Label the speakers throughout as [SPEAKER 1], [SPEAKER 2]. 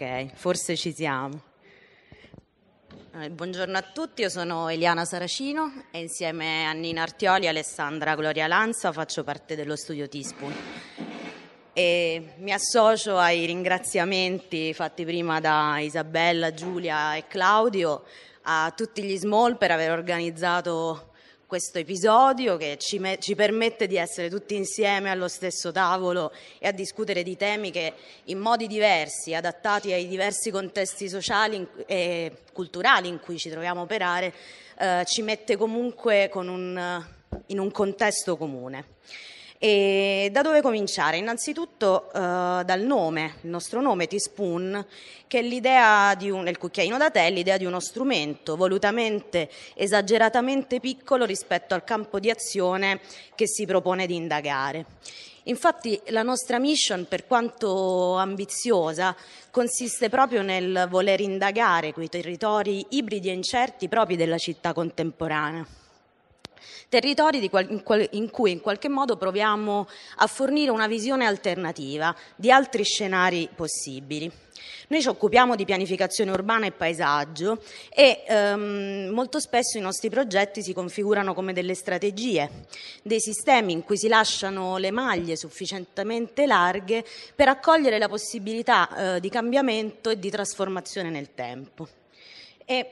[SPEAKER 1] Ok, forse ci siamo. Eh, buongiorno a tutti, io sono Eliana Saracino e insieme a Nina Artioli e Alessandra Gloria Lanza faccio parte dello studio Teaspoon. E mi associo ai ringraziamenti fatti prima da Isabella, Giulia e Claudio a tutti gli small per aver organizzato questo episodio che ci, me- ci, permette di essere tutti insieme allo stesso tavolo e a discutere di temi che in modi diversi, adattati ai diversi contesti sociali in- e culturali in cui ci troviamo a operare, eh, ci mette comunque un, in un contesto comune. E da dove cominciare? Innanzitutto eh, dal nome, il nostro nome T-Spoon, che è l'idea di un, nel cucchiaino da tè, l'idea di uno strumento volutamente esageratamente piccolo rispetto al campo di azione che si propone di indagare. Infatti la nostra mission, per quanto ambiziosa, consiste proprio nel voler indagare quei territori ibridi e incerti propri della città contemporanea territori in cui in qualche modo proviamo a fornire una visione alternativa di altri scenari possibili. Noi ci occupiamo di pianificazione urbana e paesaggio e ehm, molto spesso i nostri progetti si configurano come delle strategie, dei sistemi in cui si lasciano le maglie sufficientemente larghe per accogliere la possibilità eh, di cambiamento e di trasformazione nel tempo. E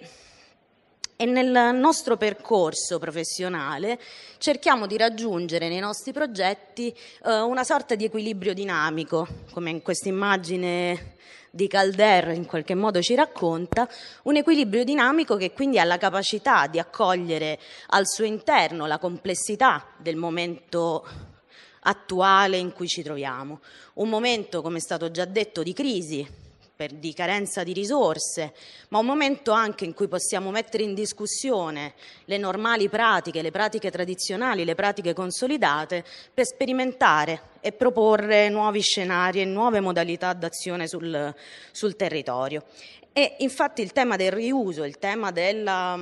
[SPEAKER 1] e nel nostro percorso professionale cerchiamo di raggiungere nei nostri progetti eh, una sorta di equilibrio dinamico, come in questa immagine di Calder in qualche modo ci racconta, un equilibrio dinamico che quindi ha la capacità di accogliere al suo interno la complessità del momento attuale in cui ci troviamo, un momento, come è stato già detto, di crisi per, di carenza di risorse, ma un momento anche in cui possiamo mettere in discussione le normali pratiche, le pratiche tradizionali, le pratiche consolidate, per sperimentare e proporre nuovi scenari e nuove modalità d'azione sul, sul territorio. E infatti il tema del riuso, il tema della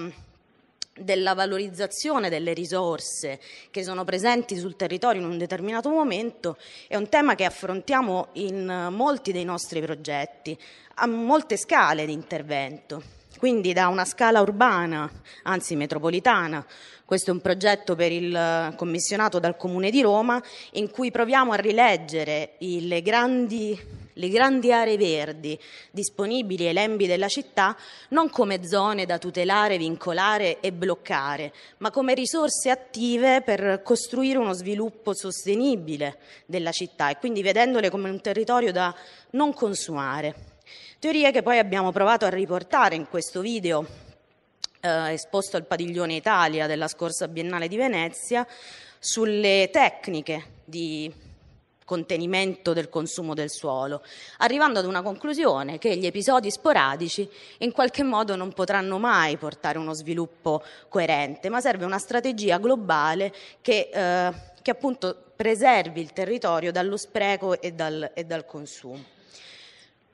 [SPEAKER 1] della valorizzazione delle risorse che sono presenti sul territorio in un determinato momento è un tema che affrontiamo in molti dei nostri progetti, a molte scale di intervento. Quindi da una scala urbana, anzi metropolitana, questo è un progetto il, commissionato dal Comune di Roma in cui proviamo a rileggere le grandi le grandi aree verdi disponibili ai lembi della città non come zone da tutelare, vincolare e bloccare, ma come risorse attive per costruire uno sviluppo sostenibile della città e quindi vedendole come un territorio da non consumare. Teorie che poi abbiamo provato a riportare in questo video eh, esposto al Padiglione Italia della scorsa Biennale di Venezia sulle tecniche di contenimento del consumo del suolo, arrivando ad una conclusione che gli episodi sporadici in qualche modo non potranno mai portare uno sviluppo coerente, ma serve una strategia globale che, eh, che appunto preservi il territorio dallo spreco e dal, e dal consumo.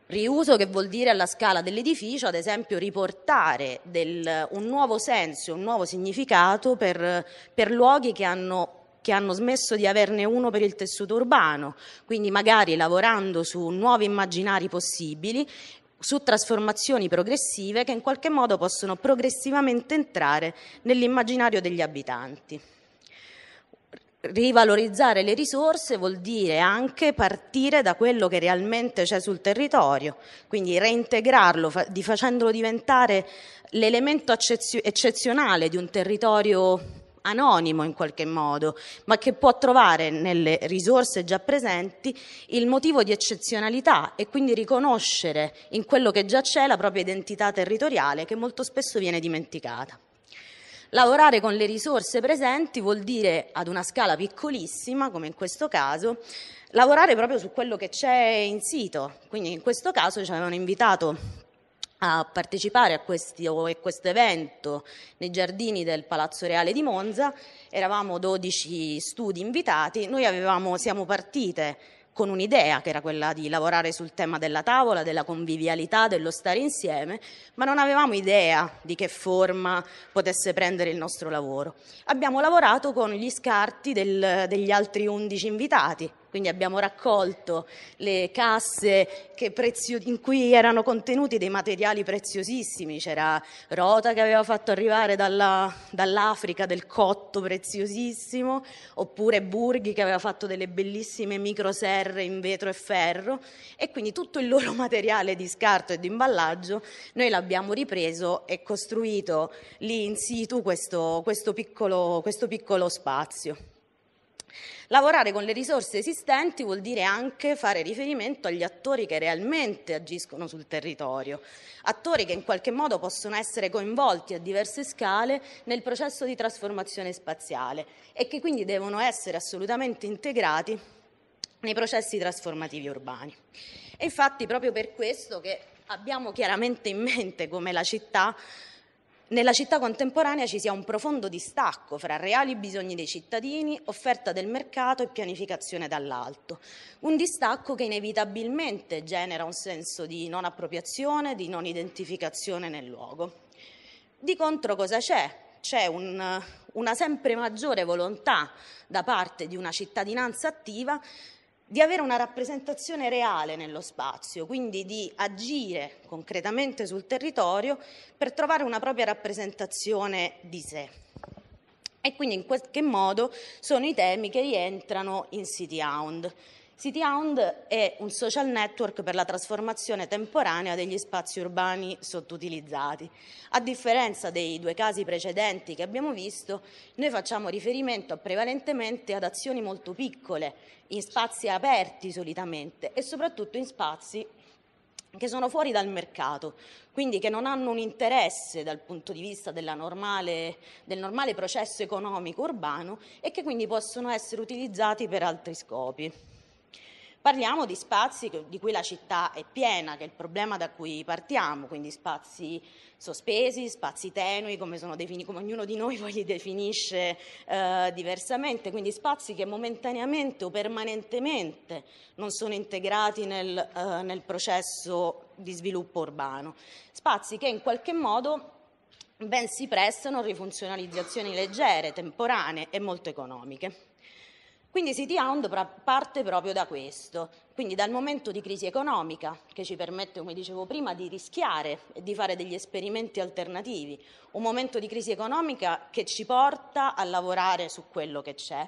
[SPEAKER 1] Riuso che vuol dire alla scala dell'edificio, ad esempio, riportare del, un nuovo senso, un nuovo significato per, per luoghi che hanno che hanno smesso di averne uno per il tessuto urbano, quindi magari lavorando su nuovi immaginari possibili, su trasformazioni progressive che in qualche modo possono progressivamente entrare nell'immaginario degli abitanti. Rivalorizzare le risorse vuol dire anche partire da quello che realmente c'è sul territorio, quindi reintegrarlo, facendolo diventare l'elemento eccezionale di un territorio anonimo in qualche modo, ma che può trovare nelle risorse già presenti il motivo di eccezionalità e quindi riconoscere in quello che già c'è la propria identità territoriale che molto spesso viene dimenticata. Lavorare con le risorse presenti vuol dire ad una scala piccolissima, come in questo caso, lavorare proprio su quello che c'è in sito. Quindi in questo caso ci avevano invitato a partecipare a, questi, a questo evento nei giardini del Palazzo Reale di Monza, eravamo 12 studi invitati, noi avevamo, siamo partite con un'idea che era quella di lavorare sul tema della tavola, della convivialità, dello stare insieme, ma non avevamo idea di che forma potesse prendere il nostro lavoro. Abbiamo lavorato con gli scarti del, degli altri 11 invitati, quindi abbiamo raccolto le casse prezio, in cui erano contenuti dei materiali preziosissimi, c'era rota che aveva fatto arrivare dalla, dall'Africa del cotto preziosissimo, oppure Burghi che aveva fatto delle bellissime microserre in vetro e ferro e quindi tutto il loro materiale di scarto e di imballaggio noi l'abbiamo ripreso e costruito lì in situ questo, questo, piccolo, questo piccolo spazio. Lavorare con le risorse esistenti vuol dire anche fare riferimento agli attori che realmente agiscono sul territorio, attori che in qualche modo possono essere coinvolti a diverse scale nel processo di trasformazione spaziale e che quindi devono essere assolutamente integrati nei processi trasformativi urbani. E infatti proprio per questo che abbiamo chiaramente in mente come la città nella città contemporanea ci sia un profondo distacco fra reali bisogni dei cittadini, offerta del mercato e pianificazione dall'alto. Un distacco che inevitabilmente genera un senso di non appropriazione, di non identificazione nel luogo. Di contro cosa c'è? C'è un, una sempre maggiore volontà da parte di una cittadinanza attiva di avere una rappresentazione reale nello spazio, quindi di agire concretamente sul territorio per trovare una propria rappresentazione di sé. E quindi in qualche modo sono i temi che rientrano in City Hound. CityHound è un social network per la trasformazione temporanea degli spazi urbani sottoutilizzati. A differenza dei due casi precedenti che abbiamo visto, noi facciamo riferimento prevalentemente ad azioni molto piccole, in spazi aperti solitamente e soprattutto in spazi che sono fuori dal mercato, quindi che non hanno un interesse dal punto di vista normale, del normale processo economico urbano e che quindi possono essere utilizzati per altri scopi. Parliamo di spazi di cui la città è piena, che è il problema da cui partiamo, quindi spazi sospesi, spazi tenui, come, defini, come ognuno di noi poi li definisce eh, diversamente, quindi spazi che momentaneamente o permanentemente non sono integrati nel, eh, nel processo di sviluppo urbano, spazi che in qualche modo ben si prestano a rifunzionalizzazioni leggere, temporanee e molto economiche. Quindi City Hound parte proprio da questo, quindi dal momento di crisi economica che ci permette, come dicevo prima, di rischiare e di fare degli esperimenti alternativi, un momento di crisi economica che ci porta a lavorare su quello che c'è,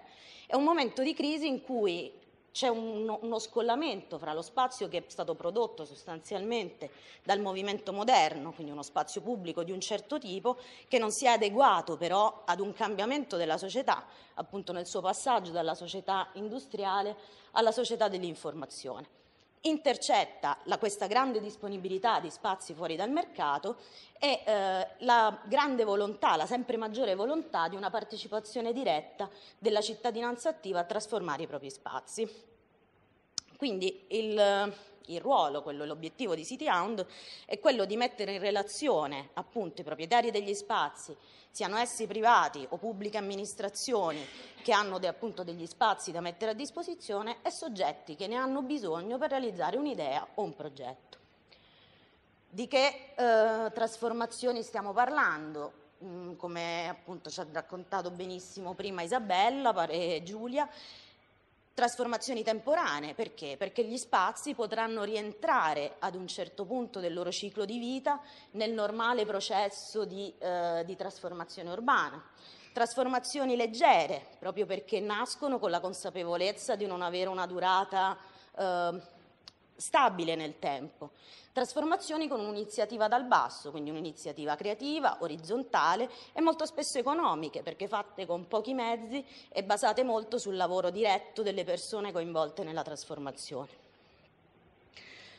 [SPEAKER 1] è un momento di crisi in cui c'è uno, uno scollamento fra lo spazio che è stato prodotto sostanzialmente dal movimento moderno, quindi uno spazio pubblico di un certo tipo, che non si è adeguato però ad un cambiamento della società, appunto nel suo passaggio dalla società industriale alla società dell'informazione. Intercetta la, questa grande disponibilità di spazi fuori dal mercato e eh, la grande volontà, la sempre maggiore volontà di una partecipazione diretta della cittadinanza attiva a trasformare i propri spazi. Quindi il, il ruolo, quello, l'obiettivo di CityHound è quello di mettere in relazione appunto i proprietari degli spazi, siano essi privati o pubbliche amministrazioni che hanno de, appunto degli spazi da mettere a disposizione e soggetti che ne hanno bisogno per realizzare un'idea o un progetto. Di che eh, trasformazioni stiamo parlando? Mm, come appunto ci ha raccontato benissimo prima Isabella pare Giulia, trasformazioni temporanee, perché? Perché gli spazi potranno rientrare ad un certo punto del loro ciclo di vita nel normale processo di, eh, di trasformazione urbana. Trasformazioni leggere, proprio perché nascono con la consapevolezza di non avere una durata eh, stabile nel tempo. Trasformazioni con un'iniziativa dal basso, quindi un'iniziativa creativa, orizzontale e molto spesso economiche, perché fatte con pochi mezzi e basate molto sul lavoro diretto delle persone coinvolte nella trasformazione.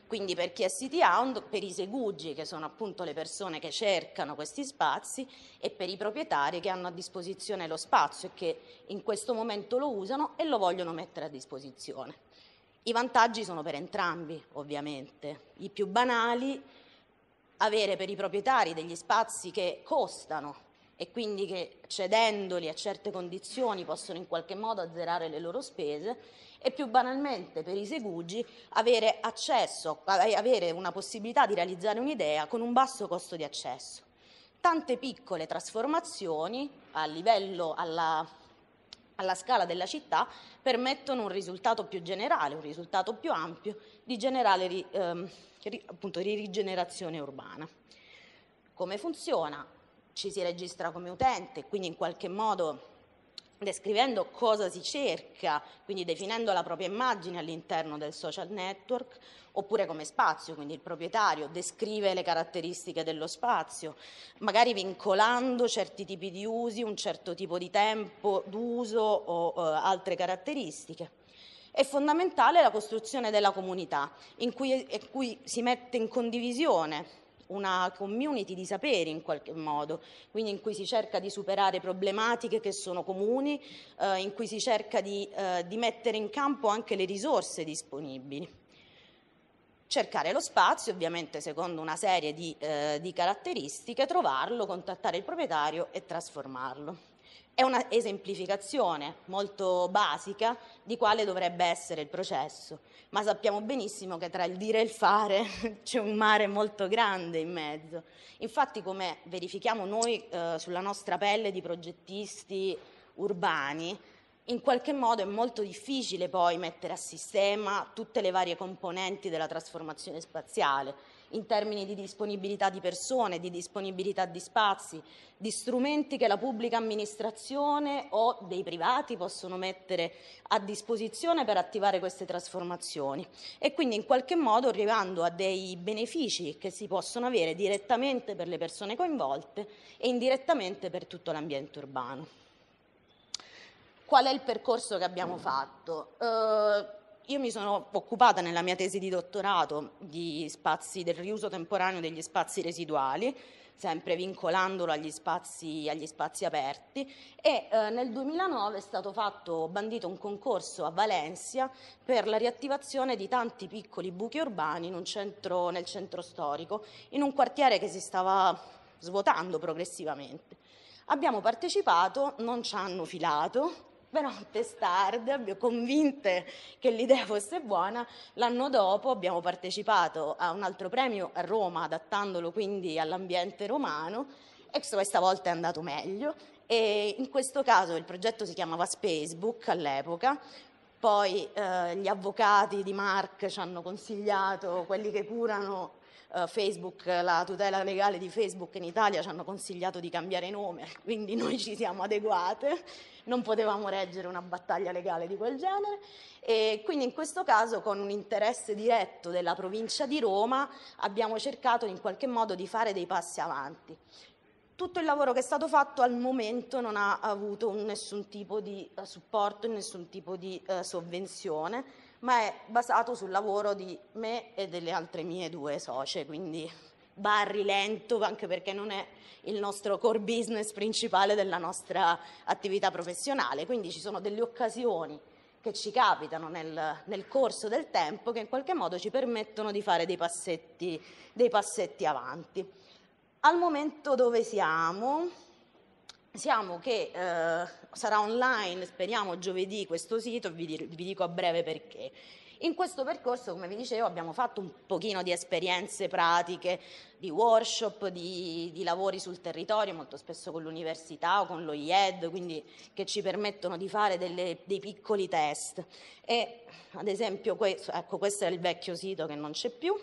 [SPEAKER 1] Quindi per chi è City Hound, per i segugi che sono appunto le persone che cercano questi spazi, e per i proprietari che hanno a disposizione lo spazio e che in questo momento lo usano e lo vogliono mettere a disposizione. I vantaggi sono per entrambi, ovviamente. I più banali, avere per i proprietari degli spazi che costano e quindi che cedendoli a certe condizioni possono in qualche modo azzerare le loro spese e più banalmente per i segugi avere accesso, avere una possibilità di realizzare un'idea con un basso costo di accesso. Tante piccole trasformazioni a livello alla alla scala della città permettono un risultato più generale, un risultato più ampio di generale ehm, appunto, di rigenerazione urbana. Come funziona? Ci si registra come utente, quindi in qualche modo descrivendo cosa si cerca, quindi definendo la propria immagine all'interno del social network, oppure come spazio, quindi il proprietario descrive le caratteristiche dello spazio, magari vincolando certi tipi di usi, un certo tipo di tempo d'uso o eh, altre caratteristiche. È fondamentale la costruzione della comunità, in cui, in cui si mette in condivisione una community di saperi in qualche modo, quindi in cui si cerca di superare problematiche che sono comuni, eh, in cui si cerca di, eh, di mettere in campo anche le risorse disponibili cercare lo spazio, ovviamente secondo una serie di, eh, di, caratteristiche, trovarlo, contattare il proprietario e trasformarlo. È una esemplificazione molto basica di quale dovrebbe essere il processo, ma sappiamo benissimo che tra il dire e il fare c'è un mare molto grande in mezzo. Infatti, come verifichiamo noi eh, sulla nostra pelle di progettisti urbani, in qualche modo è molto difficile poi mettere a sistema tutte le varie componenti della trasformazione spaziale in termini di disponibilità di persone, di disponibilità di spazi, di strumenti che la pubblica amministrazione o dei privati possono mettere a disposizione per attivare queste trasformazioni e quindi in qualche modo arrivando a dei benefici che si possono avere direttamente per le persone coinvolte e indirettamente per tutto l'ambiente urbano. Qual è il percorso che abbiamo fatto? Eh, io mi sono occupata nella mia tesi di dottorato di spazi, del riuso temporaneo degli spazi residuali, sempre vincolandolo agli spazi, agli spazi aperti e eh, nel 2009 è stato fatto, bandito un concorso a Valencia per la riattivazione di tanti piccoli buchi urbani centro, nel centro storico, in un quartiere che si stava svuotando progressivamente. Abbiamo partecipato, non ci hanno filato, però testarde, abbiamo convinte che l'idea fosse buona, l'anno dopo abbiamo partecipato a un altro premio a Roma, adattandolo quindi all'ambiente romano, e questa volta è andato meglio, e in questo caso il progetto si chiamava Spacebook all'epoca, poi eh, gli avvocati di Mark ci hanno consigliato, quelli che curano eh, Facebook, la tutela legale di Facebook in Italia ci hanno consigliato di cambiare nome, quindi noi ci siamo adeguate, non potevamo reggere una battaglia legale di quel genere e quindi in questo caso con un interesse diretto della provincia di Roma abbiamo cercato in qualche modo di fare dei passi avanti tutto il lavoro che è stato fatto al momento non ha avuto nessun tipo di eh, supporto, nessun tipo di eh, sovvenzione, ma è basato sul lavoro di me e delle altre mie due socie, quindi barri lento, anche perché non è il nostro core business principale della nostra attività professionale, quindi ci sono delle occasioni che ci capitano nel, nel corso del tempo che in qualche modo ci permettono di fare dei passetti, dei passetti avanti. Al momento dove siamo? Siamo che eh, sarà online, speriamo giovedì, questo sito, vi, vi dico a breve perché. In questo percorso, come vi dicevo, abbiamo fatto un pochino di esperienze pratiche, di workshop, di, di lavori sul territorio, molto spesso con l'università o con lo IED, quindi che ci permettono di fare delle, dei piccoli test. E ad esempio, questo, ecco, questo è il vecchio sito che non c'è più.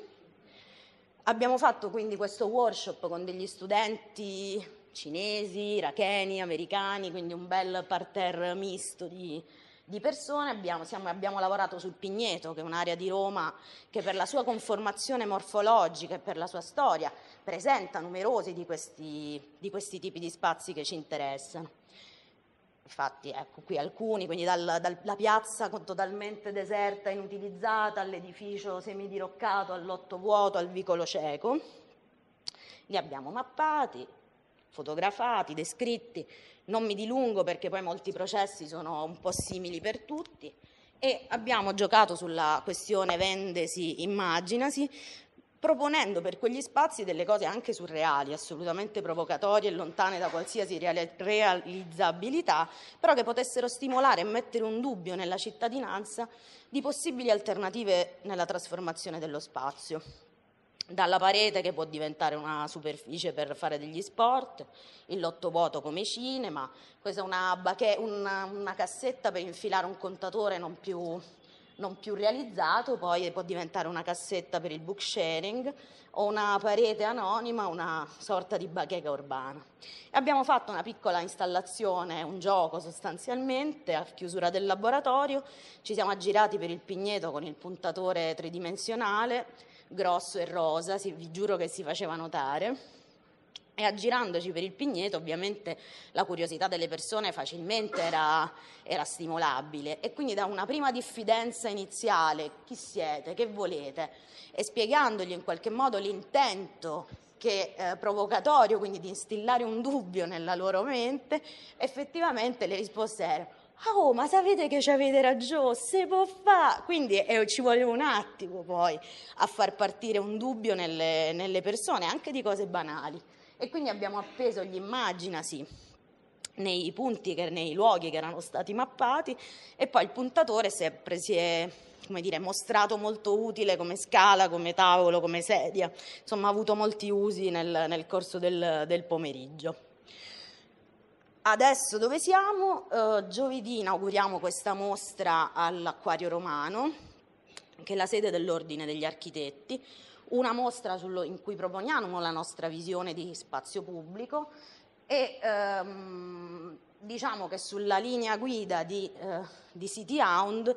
[SPEAKER 1] Abbiamo fatto quindi questo workshop con degli studenti cinesi, iracheni, americani, quindi un bel parterre misto di, di persone. Abbiamo, siamo, abbiamo, lavorato sul Pigneto, che è un'area di Roma che per la sua conformazione morfologica e per la sua storia presenta numerosi di questi, di questi tipi di spazi che ci interessano. Infatti, ecco qui alcuni, quindi dalla dal, piazza totalmente deserta, inutilizzata, all'edificio semidiroccato, all'otto vuoto, al vicolo cieco. Li abbiamo mappati, fotografati, descritti, non mi dilungo perché poi molti processi sono un po' simili per tutti e abbiamo giocato sulla questione vendesi, immaginasi, proponendo per quegli spazi delle cose anche surreali, assolutamente provocatorie e lontane da qualsiasi realizzabilità, però che potessero stimolare e mettere un dubbio nella cittadinanza di possibili alternative nella trasformazione dello spazio. Dalla parete che può diventare una superficie per fare degli sport, il lotto vuoto come cinema, questa è una, una, una cassetta per infilare un contatore non più non più realizzato, poi può diventare una cassetta per il book sharing o una parete anonima, una sorta di bacheca urbana. E abbiamo fatto una piccola installazione, un gioco sostanzialmente, a chiusura del laboratorio, ci siamo aggirati per il pigneto con il puntatore tridimensionale, grosso e rosa, sì, vi giuro che si faceva notare e aggirandoci per il Pigneto, ovviamente la curiosità delle persone facilmente era, era, stimolabile e quindi da una prima diffidenza iniziale, chi siete, che volete, e spiegandogli in qualche modo l'intento che eh, provocatorio, quindi di instillare un dubbio nella loro mente, effettivamente le risposte erano ah, Oh, ma sapete che ci avete ragione, se può fare. Quindi eh, ci vuole un attimo poi a far partire un dubbio nelle, nelle persone, anche di cose banali. E quindi abbiamo appeso gli immaginasi nei punti, che, nei luoghi che erano stati mappati e poi il puntatore si è, pre- si è dire, mostrato molto utile come scala, come tavolo, come sedia, insomma ha avuto molti usi nel, nel corso del, del pomeriggio. Adesso dove siamo? Uh, giovedì inauguriamo questa mostra all'Acquario Romano, che è la sede dell'Ordine degli Architetti, una mostra sullo, in cui proponiamo la nostra visione di spazio pubblico e ehm, diciamo che sulla linea guida di, eh, di City Hound,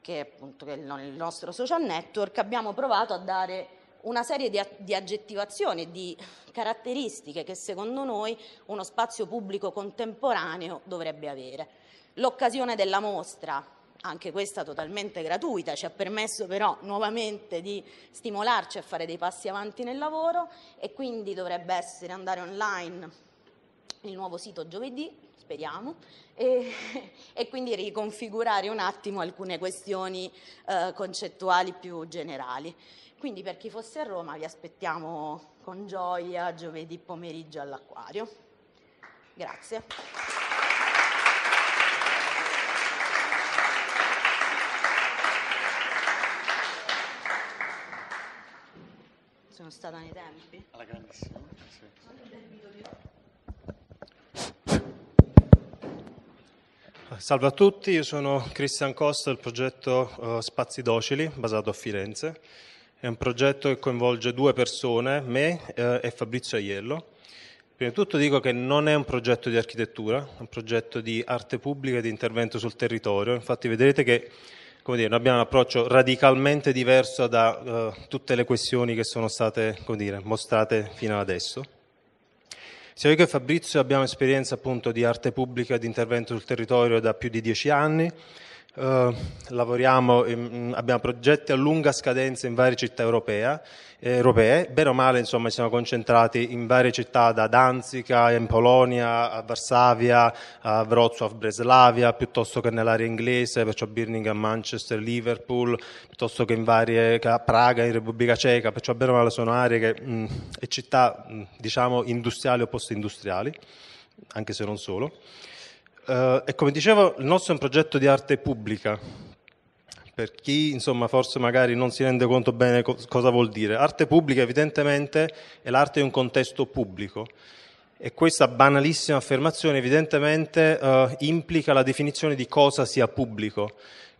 [SPEAKER 1] che è appunto che il nostro social network, abbiamo provato a dare una serie di, di aggettivazioni, di caratteristiche che secondo noi uno spazio pubblico contemporaneo dovrebbe avere. L'occasione della mostra, anche questa totalmente gratuita, ci ha permesso però nuovamente di stimolarci a fare dei passi avanti nel lavoro e quindi dovrebbe essere andare online il nuovo sito giovedì, speriamo, e, e quindi riconfigurare un attimo alcune questioni eh, concettuali più generali. Quindi per chi fosse a Roma vi aspettiamo con gioia giovedì pomeriggio all'acquario. Grazie. Sono stata nei tempi. Alla grandissima. Sì.
[SPEAKER 2] Salve a tutti, io sono Cristian Costa del progetto eh, Spazi Docili, basato a Firenze. È un progetto che coinvolge due persone, me eh, e Fabrizio Aiello. Prima di tutto dico che non è un progetto di architettura, è un progetto di arte pubblica e di intervento sul territorio. Infatti vedrete che come dire, noi abbiamo un approccio radicalmente diverso da uh, tutte le questioni che sono state come dire, mostrate fino ad adesso. Sia io che Fabrizio abbiamo esperienza appunto di arte pubblica e di intervento sul territorio da più di dieci anni, eh, lavoriamo, in, abbiamo progetti a lunga scadenza in varie città europea, eh, europee, bene o male insomma siamo concentrati in varie città da Danzica in Polonia, a Varsavia, a Wrocław, Breslavia, piuttosto che nell'area inglese, perciò Birmingham, Manchester, Liverpool, piuttosto che in varie, a Praga, in Repubblica Ceca, perciò bene o male sono aree che, mh, e città mh, diciamo industriali o post-industriali, anche se non solo. Uh, e come dicevo, il nostro è un progetto di arte pubblica. Per chi insomma, forse magari non si rende conto bene co- cosa vuol dire, arte pubblica evidentemente è l'arte in un contesto pubblico e questa banalissima affermazione evidentemente uh, implica la definizione di cosa sia pubblico,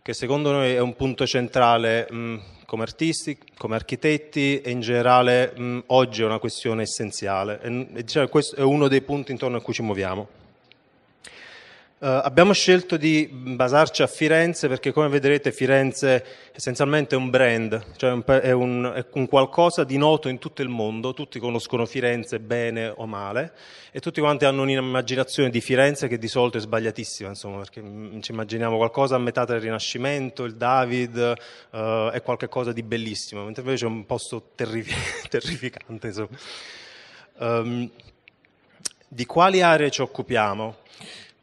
[SPEAKER 2] che secondo noi è un punto centrale mh, mm, come artisti, come architetti e in generale mh, mm, oggi è una questione essenziale. E, mm, e, diciamo, questo è uno dei punti intorno a cui ci muoviamo. Uh, abbiamo scelto di basarci a Firenze perché, come vedrete, Firenze essenzialmente è un brand, cioè un, è, un, è, un, qualcosa di noto in tutto il mondo, tutti conoscono Firenze bene o male e tutti quanti hanno un'immaginazione di Firenze che di solito è sbagliatissima, insomma, perché mm, mm, ci immaginiamo qualcosa a metà del Rinascimento, il David uh, è qualcosa di bellissimo, mentre invece è un posto terrif- terrificante. Insomma. Um, di quali aree ci occupiamo?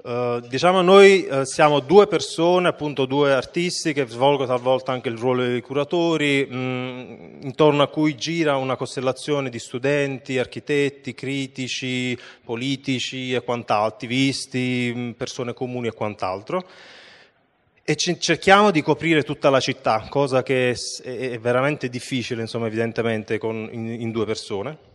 [SPEAKER 2] Eh, diciamo noi uh, siamo due persone, appunto due artisti che svolgono talvolta anche il ruolo di curatori, mh, mm, intorno a cui gira una costellazione di studenti, architetti, critici, politici e quant'altro, attivisti, mh, mm, persone comuni e quant'altro. E cerchiamo di coprire tutta la città, cosa che è, è veramente difficile, insomma, evidentemente con, in, in due persone.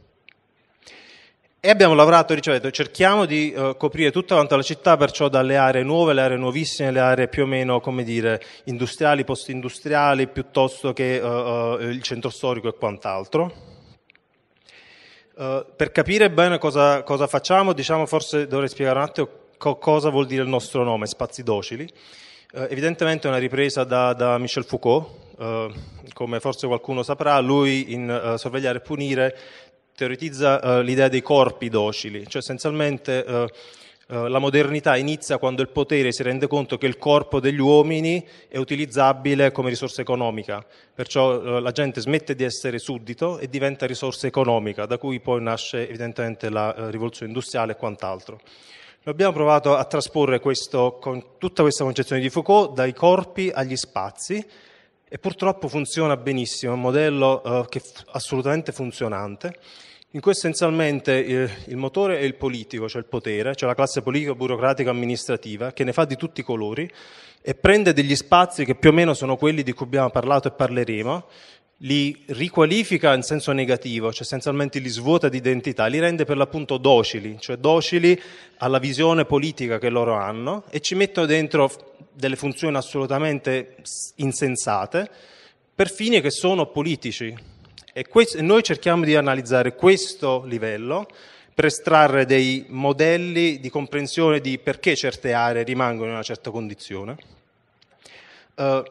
[SPEAKER 2] E abbiamo lavorato, ricevuto, cerchiamo di eh, coprire tutta la città, perciò dalle aree nuove, le aree nuovissime, le aree più o meno, come dire, industriali, post-industriali, piuttosto che eh, eh, il centro storico e quant'altro. Eh, per capire bene cosa, cosa, facciamo, diciamo forse dovrei spiegare un attimo co- cosa vuol dire il nostro nome, Spazi Docili. Eh, evidentemente è una ripresa da, da Michel Foucault, eh, come forse qualcuno saprà, lui in Sorvegliare e Punire teorizza eh, l'idea dei corpi docili, cioè essenzialmente eh, eh, la modernità inizia quando il potere si rende conto che il corpo degli uomini è utilizzabile come risorsa economica, perciò la gente smette di essere suddito e diventa risorsa economica, da cui poi nasce evidentemente la rivoluzione industriale e quant'altro. Noi abbiamo provato a trasporre questo, con tutta questa concezione di Foucault dai corpi agli spazi e purtroppo funziona benissimo, è un modello eh, assolutamente funzionante, in cui essenzialmente il, eh, il motore è il politico, cioè il potere, cioè la classe politica, burocratica, amministrativa che ne fa di tutti i colori e prende degli spazi che più o meno sono quelli di cui abbiamo parlato e parleremo, li riqualifica in senso negativo, cioè essenzialmente li svuota di identità, li rende per l'appunto docili, cioè docili alla visione politica che loro hanno e ci mettono dentro delle funzioni assolutamente insensate per fini che sono politici. E questo, noi cerchiamo di analizzare questo livello per estrarre dei modelli di comprensione di perché certe aree rimangono in una certa condizione. Uh,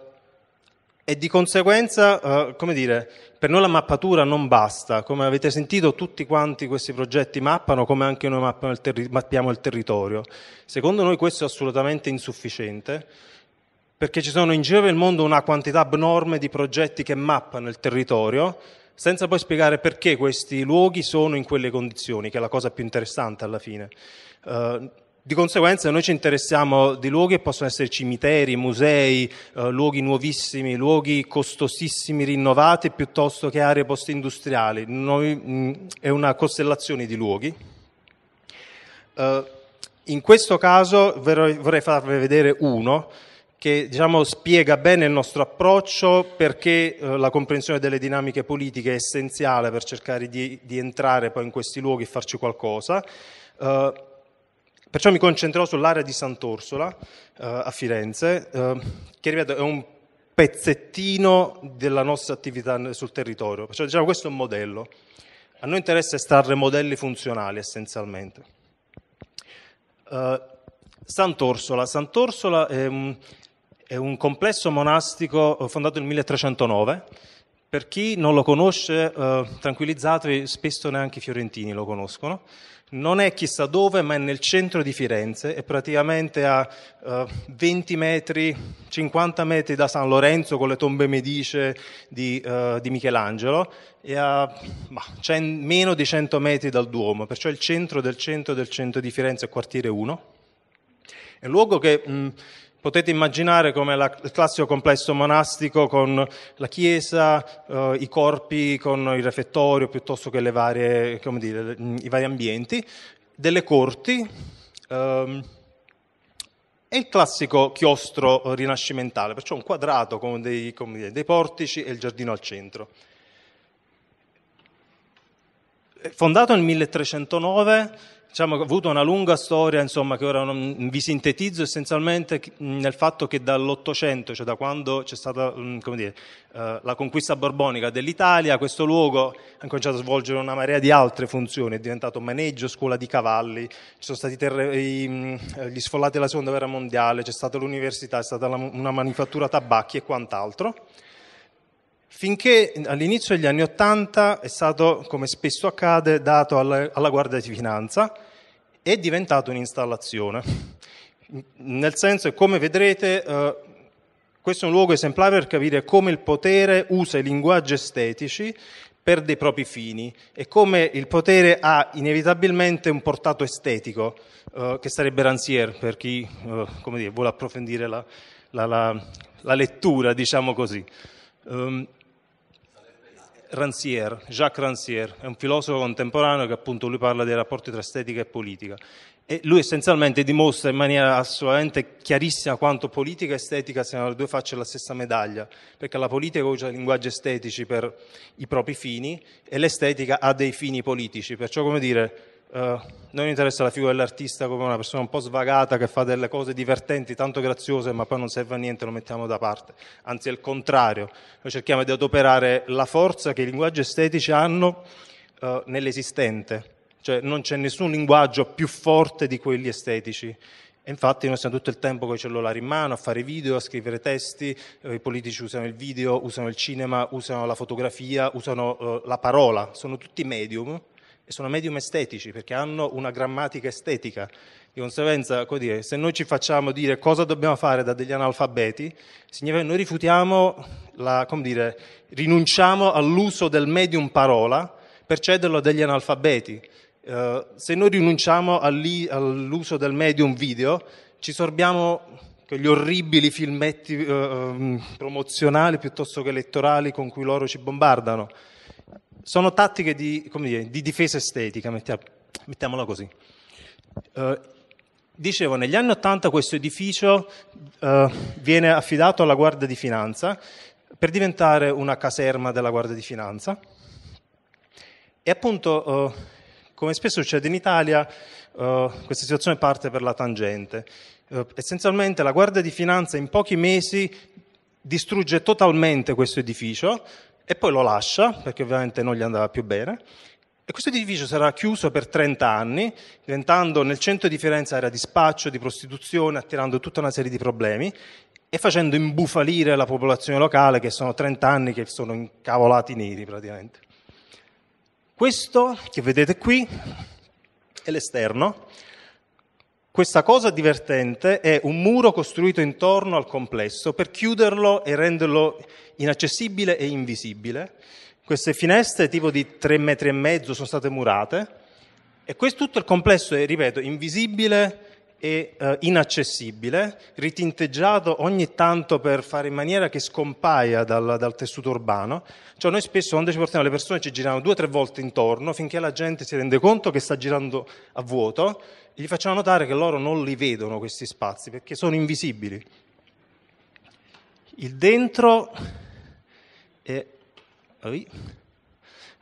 [SPEAKER 2] e di conseguenza, eh, come dire, per noi la mappatura non basta. Come avete sentito, tutti quanti questi progetti mappano, come anche noi mappiamo il, terri- mappiamo il territorio. Secondo noi questo è assolutamente insufficiente, perché ci sono in giro per mondo una quantità abnorme di progetti che mappano il territorio, senza poi spiegare perché questi luoghi sono in quelle condizioni, che è la cosa più interessante alla fine. Eh, di conseguenza noi ci interessiamo di luoghi che possono essere cimiteri, musei, eh, luoghi nuovissimi, luoghi costosissimi, rinnovati, piuttosto che aree post-industriali. Noi, mh, mm, è una costellazione di luoghi. Eh, in questo caso vorrei farvi vedere uno che diciamo, spiega bene il nostro approccio perché eh, la comprensione delle dinamiche politiche è essenziale per cercare di, di entrare poi in questi luoghi e farci qualcosa. Eh, perciò mi concentrerò sull'area di Sant'Orsola eh, a Firenze, eh, che ripeto è un pezzettino della nostra attività sul territorio, perciò diciamo questo è un modello. A noi interessa estrarre modelli funzionali essenzialmente. Eh, Sant'Orsola. Sant'Orsola è un, è un complesso monastico eh, fondato nel 1309. Per chi non lo conosce, eh, tranquillizzatevi, spesso neanche i fiorentini lo conoscono non è chissà dove, ma è nel centro di Firenze, è praticamente a eh, 20 metri, 50 metri da San Lorenzo con le tombe medice di, eh, di Michelangelo e a bah, cen- meno di 100 metri dal Duomo, perciò è il centro del centro del centro di Firenze, quartiere 1. È un luogo che... Mh, Potete immaginare come la, il classico complesso monastico con la chiesa, eh, i corpi con il refettorio piuttosto che varie, dire, i vari ambienti, delle corti ehm, e il classico chiostro rinascimentale, perciò un quadrato con dei, dire, dei portici e il giardino al centro. Fondato nel 1309 diciamo, avuto una lunga storia, insomma, che ora non, vi sintetizzo essenzialmente nel fatto che dall'Ottocento, cioè da quando c'è stata dire, eh, la conquista borbonica dell'Italia, questo luogo ha cominciato a svolgere una marea di altre funzioni, è diventato maneggio, scuola di cavalli, ci sono stati terre, i, gli sfollati della seconda guerra mondiale, c'è stata l'università, è stata la, una manifattura tabacchi e quant'altro. Finché all'inizio degli anni Ottanta è stato, come spesso accade, dato alla, alla Guardia di Finanza, è diventato un'installazione. Nel senso, come vedrete, eh, questo è un luogo esemplare per capire come il potere usa i linguaggi estetici per dei propri fini e come il potere ha inevitabilmente un portato estetico, eh, che sarebbe Rancière per chi eh, dire, vuole approfondire la, la, la, la lettura, diciamo così. Um, Rancière, Jacques Rancière, è un filosofo contemporaneo che appunto lui parla dei rapporti tra estetica e politica. E lui essenzialmente dimostra in maniera assolutamente chiarissima quanto politica e estetica siano le due facce della stessa medaglia, perché la politica usa linguaggi estetici per i propri fini e l'estetica ha dei fini politici, perciò come dire eh, non interessa la figura dell'artista come una persona un po' svagata che fa delle cose divertenti, tanto graziose, ma poi non serve a niente, lo mettiamo da parte. Anzi, è il contrario. Noi cerchiamo di adoperare la forza che i linguaggi estetici hanno eh, nell'esistente. Cioè, non c'è nessun linguaggio più forte di quelli estetici. E infatti noi stiamo tutto il tempo con i cellulari in mano a fare video, a scrivere testi, eh, i politici usano il video, usano il cinema, usano la fotografia, usano eh, la parola, sono tutti medium e sono medium estetici perché hanno una grammatica estetica. Di conseguenza, dire, se noi ci facciamo dire cosa dobbiamo fare da degli analfabeti, significa che noi rifiutiamo, la, come dire, rinunciamo all'uso del medium parola per cederlo a degli analfabeti. Eh, se noi rinunciamo all'uso del medium video, ci sorbiamo gli orribili filmetti eh, ehm, promozionali piuttosto che elettorali con cui loro ci bombardano sono tattiche di, dire, di difesa estetica, mettiamola così. Uh, dicevo, negli anni Ottanta questo edificio uh, viene affidato alla Guardia di Finanza per diventare una caserma della Guardia di Finanza. E appunto, uh, come spesso succede in Italia, questa situazione parte per la tangente. essenzialmente la Guardia di Finanza in pochi mesi distrugge totalmente questo edificio, e poi lo lascia perché ovviamente non gli andava più bene. E questo edificio sarà chiuso per 30 anni, diventando nel centro di Firenze area di spaccio, di prostituzione, attirando tutta una serie di problemi e facendo imbufalire la popolazione locale, che sono 30 anni che sono incavolati neri praticamente. Questo che vedete qui è l'esterno. Questa cosa divertente è un muro costruito intorno al complesso per chiuderlo e renderlo inaccessibile e invisibile. Queste finestre tipo di tre metri e mezzo sono state murate e questo tutto il complesso è, ripeto, invisibile e eh, inaccessibile, ritinteggiato ogni tanto per fare in maniera che scompaia dal, dal, tessuto urbano. Cioè noi spesso quando ci portiamo le persone ci girano due o tre volte intorno finché la gente si rende conto che sta girando a vuoto gli facciamo notare che loro non li vedono questi spazi perché sono invisibili. Il dentro è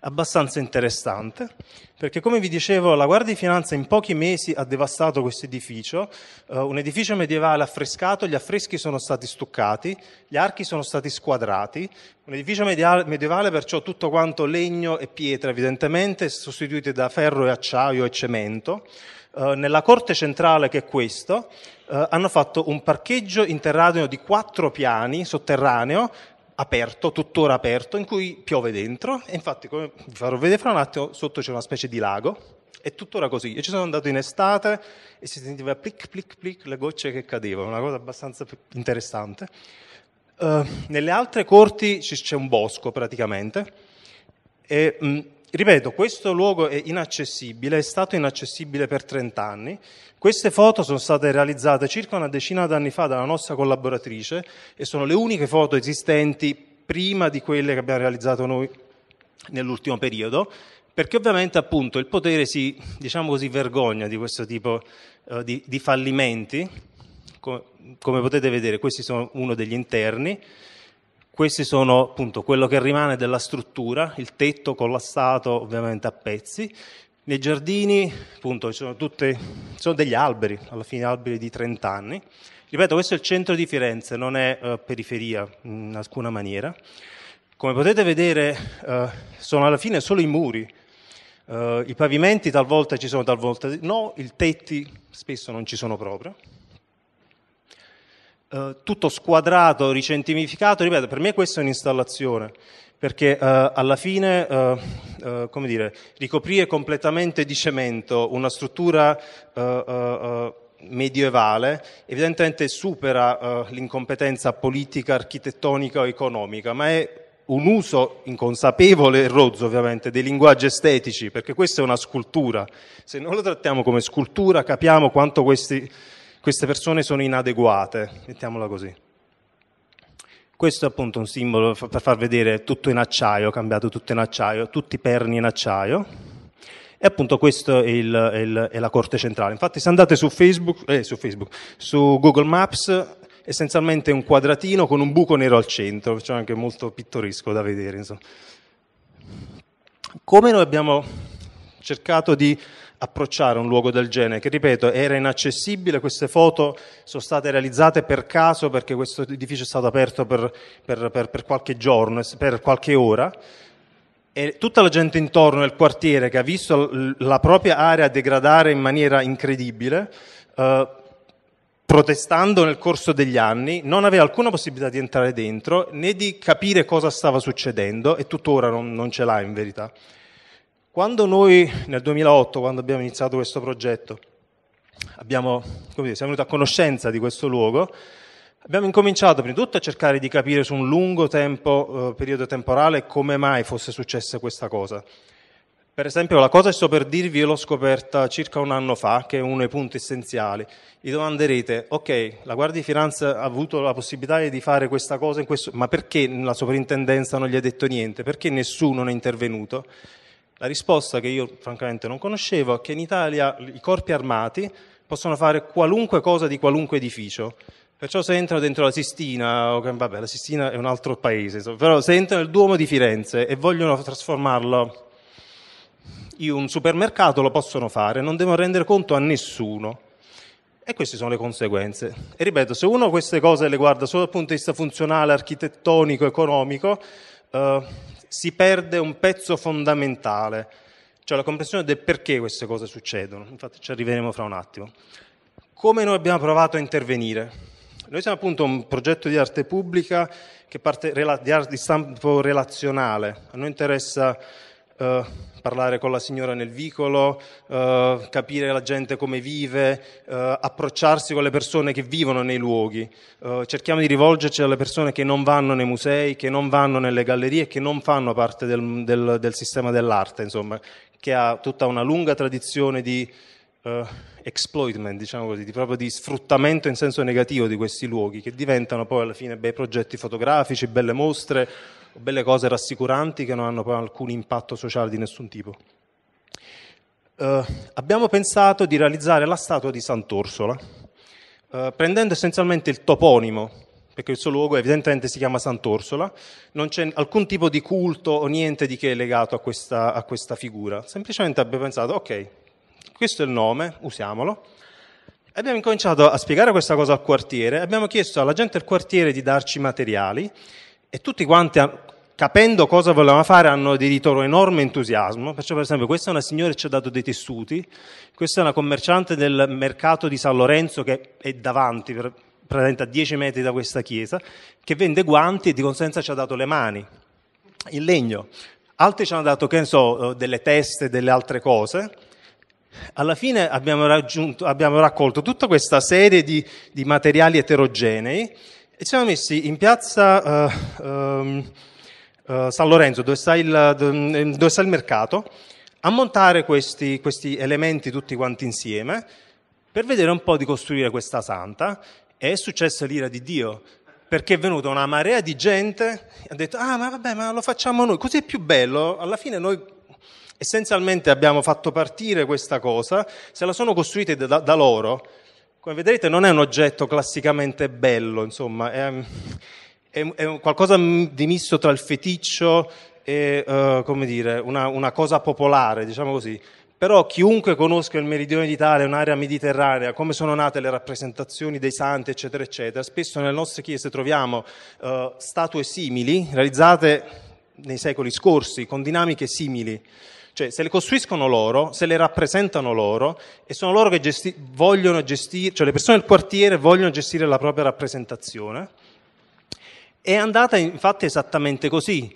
[SPEAKER 2] abbastanza interessante, perché come vi dicevo la Guardia di Finanza in pochi mesi ha devastato questo edificio, uh, un edificio medievale affrescato, gli affreschi sono stati stuccati, gli archi sono stati squadrati, un edificio medievale, medievale perciò tutto quanto legno e pietra evidentemente sostituiti da ferro e acciaio e cemento, eh, nella corte centrale che è questo, eh, hanno fatto un parcheggio interraneo di quattro piani, sotterraneo, aperto, tuttora aperto, in cui piove dentro. E infatti, come vi farò vedere fra un attimo, sotto c'è una specie di lago. È tuttora così. Io ci sono andato in estate e si sentiva plic plic plic le gocce che cadevano, una cosa abbastanza interessante. Uh, nelle altre corti c'è un bosco praticamente. E, mh, mm, Ripeto, questo luogo è inaccessibile, è stato inaccessibile per 30 anni. Queste foto sono state realizzate circa una decina d'anni fa dalla nostra collaboratrice e sono le uniche foto esistenti prima di quelle che abbiamo realizzato noi nell'ultimo periodo, perché ovviamente appunto il potere si, diciamo così, vergogna di questo tipo eh, di, di, fallimenti. Come, come potete vedere, questi sono uno degli interni. Questi sono appunto quello che rimane della struttura, il tetto collassato ovviamente a pezzi. Nei giardini, appunto, ci sono, tutte, sono degli alberi, alla fine alberi di 30 anni. Ripeto, questo è il centro di Firenze, non è eh, periferia in alcuna maniera. Come potete vedere, eh, sono alla fine solo i muri. Eh, I pavimenti talvolta ci sono, talvolta no, i tetti spesso non ci sono proprio. Eh, tutto squadrato, ricentimificato, ripeto, per me questa è un'installazione, perché eh, alla fine, eh, eh come dire, ricoprire completamente di cemento una struttura eh, medievale evidentemente supera l'incompetenza politica, architettonica o economica, ma è un uso inconsapevole e rozzo ovviamente dei linguaggi estetici, perché questa è una scultura. Se non lo trattiamo come scultura capiamo quanto questi queste persone sono inadeguate, mettiamola così. Questo è appunto un simbolo per far vedere tutto in acciaio, cambiato tutto in acciaio, tutti i perni in acciaio. E appunto questa è, è, la corte centrale. Infatti se andate su Facebook, eh, su, Facebook su Google Maps, essenzialmente un quadratino con un buco nero al centro, cioè anche molto pittoresco da vedere. Insomma. Come noi abbiamo cercato di approcciare un luogo del genere, che ripeto era inaccessibile, queste foto sono state realizzate per caso perché questo edificio è stato aperto per, per, per, per qualche giorno, per qualche ora, e tutta la gente intorno nel quartiere che ha visto la propria area degradare in maniera incredibile, eh, protestando nel corso degli anni, non aveva alcuna possibilità di entrare dentro né di capire cosa stava succedendo e tuttora non, non ce l'ha in verità. Quando noi nel 2008, quando abbiamo iniziato questo progetto, abbiamo, dire, siamo venuti a conoscenza di questo luogo, abbiamo incominciato prima di tutto a cercare di capire su un lungo tempo, eh, periodo temporale come mai fosse successa questa cosa. Per esempio, la cosa che sto per dirvi l'ho scoperta circa un anno fa, che è uno dei punti essenziali. Vi domanderete, ok, la Guardia di Finanza ha avuto la possibilità di fare questa cosa, questo, ma perché la sovrintendenza non gli ha detto niente? Perché nessuno è intervenuto? La risposta che io francamente non conoscevo è che in Italia i corpi armati possono fare qualunque cosa di qualunque edificio. Perciò se entrano dentro la Sistina, vabbè la Sistina è un altro paese, però se entrano nel Duomo di Firenze e vogliono trasformarlo in un supermercato lo possono fare, non devono rendere conto a nessuno. E queste sono le conseguenze. E ripeto, se uno queste cose le guarda solo dal punto di vista funzionale, architettonico, economico, eh, si perde un pezzo fondamentale, cioè la comprensione del perché queste cose succedono. Infatti ci arriveremo fra un attimo. Come noi abbiamo provato a intervenire? Noi siamo appunto un progetto di arte pubblica che parte di, stampo relazionale. A noi interessa eh, parlare con la signora nel vicolo, eh, capire la gente come vive, eh, approcciarsi con le persone che vivono nei luoghi. Eh, cerchiamo di rivolgerci alle persone che non vanno nei musei, che non vanno nelle gallerie, che non fanno parte del, del, del sistema dell'arte, insomma, che ha tutta una lunga tradizione di uh, exploitment, diciamo così, di, proprio di sfruttamento in senso negativo di questi luoghi, che diventano poi alla fine bei progetti fotografici, belle mostre belle cose rassicuranti che non hanno poi alcun impatto sociale di nessun tipo. Eh, abbiamo pensato di realizzare la statua di Sant'Orsola, eh, prendendo essenzialmente il toponimo, perché il suo luogo evidentemente si chiama Sant'Orsola, non c'è alcun tipo di culto o niente di che è legato a questa, a questa figura, semplicemente abbiamo pensato, ok, questo è il nome, usiamolo, Abbiamo incominciato a spiegare questa cosa al quartiere, abbiamo chiesto alla gente del quartiere di darci materiali e tutti quanti ah, capendo cosa voleva fare hanno dedito un enorme entusiasmo, perciò per esempio questa è una signora che ci ha dato dei tessuti, questa è una commerciante del mercato di San Lorenzo che è davanti, praticamente a 10 metri da questa chiesa, che vende guanti e di conseguenza ci ha dato le mani, il legno. Altri ci hanno dato, che ne so, eh, delle teste, delle altre cose, alla fine abbiamo, abbiamo, raccolto tutta questa serie di, di materiali eterogenei e ci siamo messi in piazza uh, uh, San Lorenzo, dove sta, il, ehm, dove sta il, mercato, a montare questi, questi elementi tutti quanti insieme per vedere un po' di costruire questa santa. E è successa l'ira di Dio, perché è venuta una marea di gente e ha detto, ah ma vabbè, ma lo facciamo noi, così è più bello, alla fine noi essenzialmente abbiamo fatto partire questa cosa, se la sono costruite da, da loro come vedrete non è un oggetto classicamente bello, insomma, è, è, è qualcosa di misto tra il feticcio e, eh, come dire, una, una cosa popolare, diciamo così però chiunque conosca il meridione d'Italia, un'area mediterranea, come sono nate le rappresentazioni dei santi, eccetera, eccetera, spesso nelle nostre chiese troviamo uh, statue simili, realizzate nei secoli scorsi, con dinamiche simili. Cioè se le costruiscono loro, se le rappresentano loro e sono loro che gesti- vogliono gestire, cioè le persone del quartiere vogliono gestire la propria rappresentazione. È andata infatti esattamente così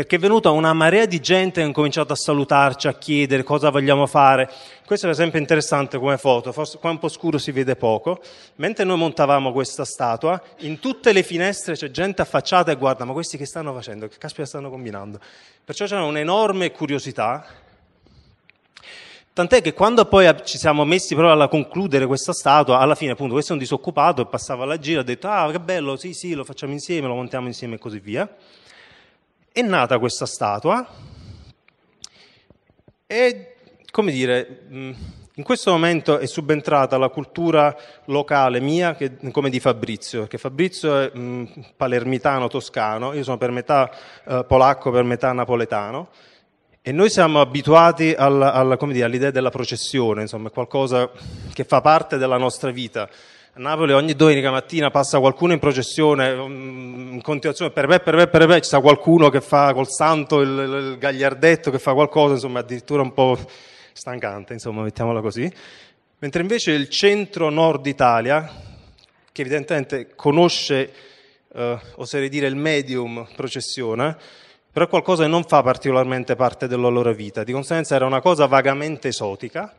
[SPEAKER 2] perché è venuta una marea di gente che ha cominciato a salutarci, a chiedere cosa vogliamo fare. Questo è sempre interessante come foto, forse qua un po' scuro si vede poco. Mentre noi montavamo questa statua, in tutte le finestre c'è gente affacciata e guarda, ma questi che stanno facendo? Che caspita stanno combinando? Perciò c'era un'enorme curiosità. Tant'è che quando poi ci siamo messi proprio alla concludere questa statua, alla fine appunto questo è un disoccupato, e passava alla gira, ha detto ah che bello, sì sì, lo facciamo insieme, lo montiamo insieme e così via. È nata questa statua e, come dire, mm, in questo momento è subentrata la cultura locale mia che, come di Fabrizio, perché Fabrizio è mh, mm, palermitano toscano, io sono per metà eh, polacco, per metà napoletano. E noi siamo abituati al, al, dire, all'idea della processione, insomma, qualcosa che fa parte della nostra vita. Napoli ogni domenica mattina passa qualcuno in processione, mm, in continuazione, per me, per me, per me, ci sta qualcuno che fa col santo il, il gagliardetto, che fa qualcosa, insomma, addirittura un po' stancante, insomma, mettiamola così. Mentre invece il centro-nord Italia, che evidentemente conosce, eh, oserei dire, il medium processione, però è qualcosa che non fa particolarmente parte della loro vita, di conseguenza era una cosa vagamente esotica,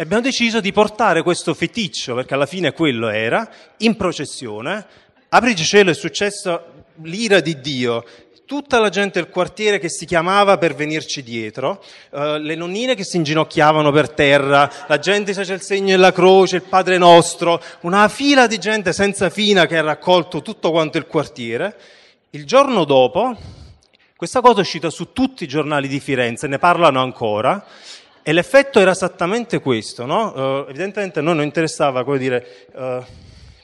[SPEAKER 2] e abbiamo deciso di portare questo feticcio, perché alla fine quello era, in processione. Apri il cielo è successa l'ira di Dio. Tutta la gente del quartiere che si chiamava per venirci dietro, eh, le nonnine che si inginocchiavano per terra, la gente che c'è il segno della croce, il Padre nostro, una fila di gente senza fina che ha raccolto tutto quanto il quartiere. Il giorno dopo, questa cosa è uscita su tutti i giornali di Firenze, ne parlano ancora. E l'effetto era esattamente questo, no? eh, evidentemente a noi non interessava, come dire, eh,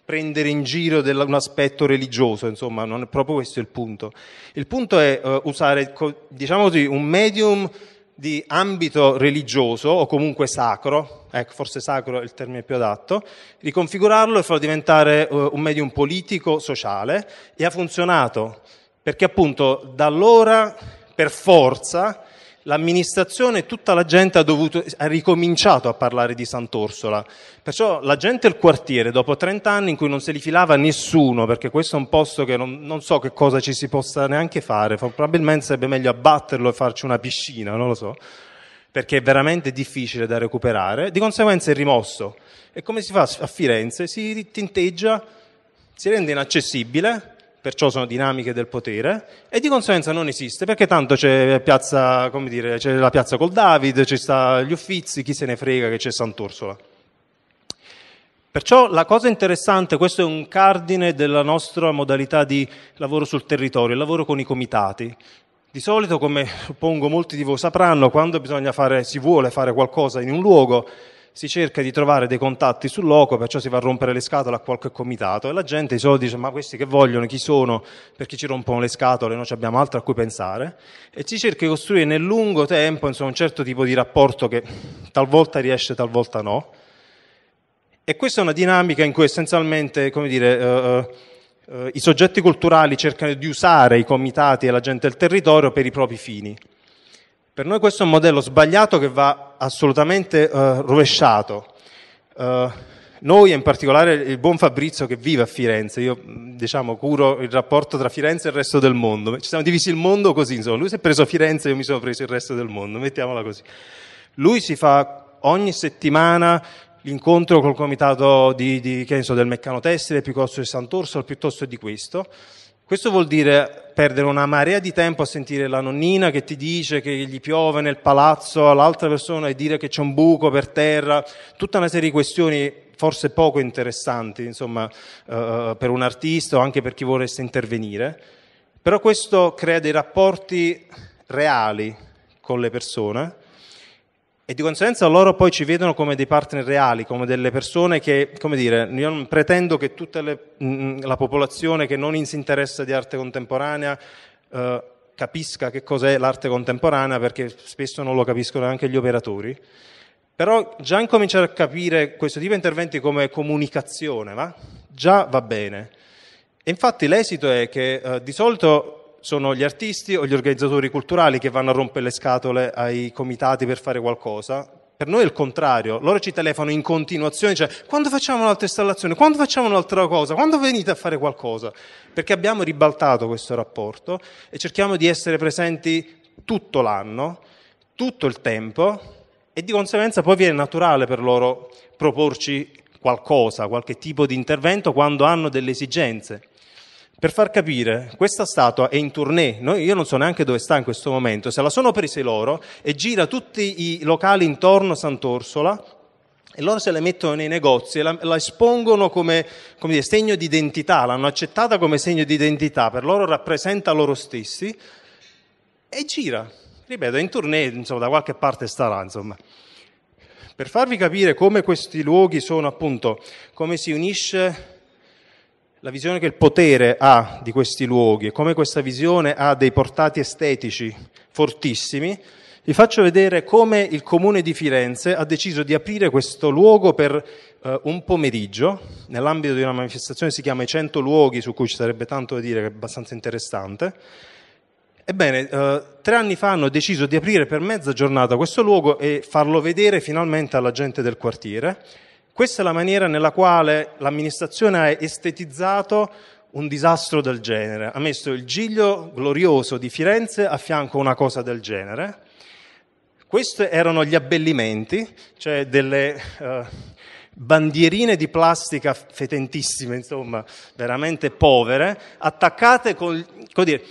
[SPEAKER 2] prendere in giro della, un aspetto religioso, insomma, non è proprio questo il punto. Il punto è eh, usare, diciamo così, un medium di ambito religioso o comunque sacro, ecco, forse sacro è il termine più adatto, riconfigurarlo e farlo diventare eh, un medium politico, sociale, e ha funzionato, perché appunto da allora, per forza, l'amministrazione e tutta la gente ha, dovuto, ha ricominciato a parlare di Sant'Orsola. Perciò la gente del quartiere, dopo 30 anni in cui non se li filava nessuno, perché questo è un posto che non, non so che cosa ci si possa neanche fare, probabilmente sarebbe meglio abbatterlo e farci una piscina, non lo so, perché è veramente difficile da recuperare, di conseguenza è rimosso. E come si fa a Firenze? Si tinteggia, si rende inaccessibile perciò sono dinamiche del potere, e di conseguenza non esiste, perché tanto c'è, piazza, dire, c'è la piazza col David, ci stanno gli Uffizi, chi se ne frega che c'è Sant'Orsola. Perciò la cosa interessante, questo è un cardine della nostra modalità di lavoro sul territorio, il lavoro con i comitati. Di solito, come suppongo molti di voi sapranno, quando fare, si vuole fare qualcosa in un luogo, si cerca di trovare dei contatti sul loco, perciò si va a rompere le scatole a qualche comitato e la gente di solito dice ma questi che vogliono, chi sono, perché ci rompono le scatole, noi abbiamo altro a cui pensare e si cerca di costruire nel lungo tempo insomma, un certo tipo di rapporto che talvolta riesce, talvolta no. E questa è una dinamica in cui essenzialmente, come dire, eh, eh, eh i soggetti culturali cercano di usare i comitati e la gente del territorio per i propri fini. Per noi questo è un modello sbagliato che va assolutamente eh, rovesciato. Eh, noi, in particolare il buon Fabrizio che vive a Firenze, io diciamo curo il rapporto tra Firenze e il resto del mondo, ci siamo divisi il mondo così, insomma, lui si è preso Firenze e io mi sono preso il resto del mondo, mettiamola così. Lui si fa ogni settimana l'incontro col comitato di, di, so, del meccanotessile piuttosto di Sant'Orso piuttosto di questo, questo vuol dire perdere una marea di tempo a sentire la nonnina che ti dice che gli piove nel palazzo all'altra persona e dire che c'è un buco per terra, tutta una serie di questioni forse poco interessanti, insomma, eh, eh per un artista o anche per chi volesse intervenire. Però questo crea dei rapporti reali con le persone e di conseguenza loro poi ci vedono come dei partner reali, come delle persone che, come dire, io non pretendo che tutta le, mh, mm, mm, la popolazione che non si interessa di arte contemporanea eh, capisca che cos'è l'arte contemporanea, perché spesso non lo capiscono neanche gli operatori. Però già incominciare a capire questo tipo di interventi come comunicazione, va? già va bene. E infatti l'esito è che eh, di solito sono gli artisti o gli organizzatori culturali che vanno a rompere le scatole ai comitati per fare qualcosa. Per noi è il contrario, loro ci telefonano in continuazione, cioè quando facciamo un'altra installazione, quando facciamo un'altra cosa, quando venite a fare qualcosa, perché abbiamo ribaltato questo rapporto e cerchiamo di essere presenti tutto l'anno, tutto il tempo e di conseguenza poi viene naturale per loro proporci qualcosa, qualche tipo di intervento quando hanno delle esigenze. Per far capire, questa statua è in tournée, no? io non so neanche dove sta in questo momento, se la sono prese loro e gira tutti i locali intorno a Sant'Orsola e loro se la mettono nei negozi e la, la espongono come, come dire, segno di identità, l'hanno accettata come segno di identità, per loro rappresenta loro stessi e gira, ripeto, è in tournée, insomma, da qualche parte starà, insomma per farvi capire come questi luoghi sono appunto, come si unisce la visione che il potere ha di questi luoghi e come questa visione ha dei portati estetici fortissimi, vi faccio vedere come il comune di Firenze ha deciso di aprire questo luogo per eh, un pomeriggio, nell'ambito di una manifestazione che si chiama I 100 luoghi, su cui ci sarebbe tanto da dire che è abbastanza interessante. Ebbene, eh, tre anni fa hanno deciso di aprire per mezza giornata questo luogo e farlo vedere finalmente alla gente del quartiere questa è la maniera nella quale l'amministrazione ha estetizzato un disastro del genere. Ha messo il giglio glorioso di Firenze a fianco a una cosa del genere. Questi erano gli abbellimenti, cioè delle eh, bandierine di plastica fetentissime, insomma, veramente povere, attaccate con, con dire,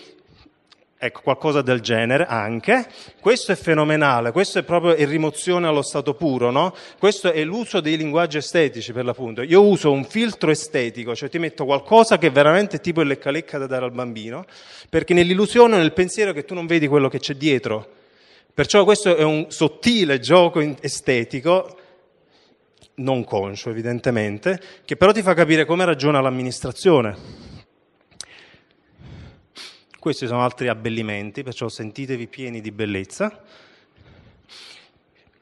[SPEAKER 2] Ecco, qualcosa del genere anche. Questo è fenomenale, questo è proprio rimozione allo stato puro, no? Questo è l'uso dei linguaggi estetici per l'appunto. Io uso un filtro estetico, cioè ti metto qualcosa che è veramente tipo il lecca-lecca da dare al bambino, perché nell'illusione, nel pensiero che tu non vedi quello che c'è dietro. Perciò questo è un sottile gioco estetico non conscio evidentemente, che però ti fa capire come ragiona l'amministrazione. Questi sono altri abbellimenti, perciò sentitevi pieni di bellezza.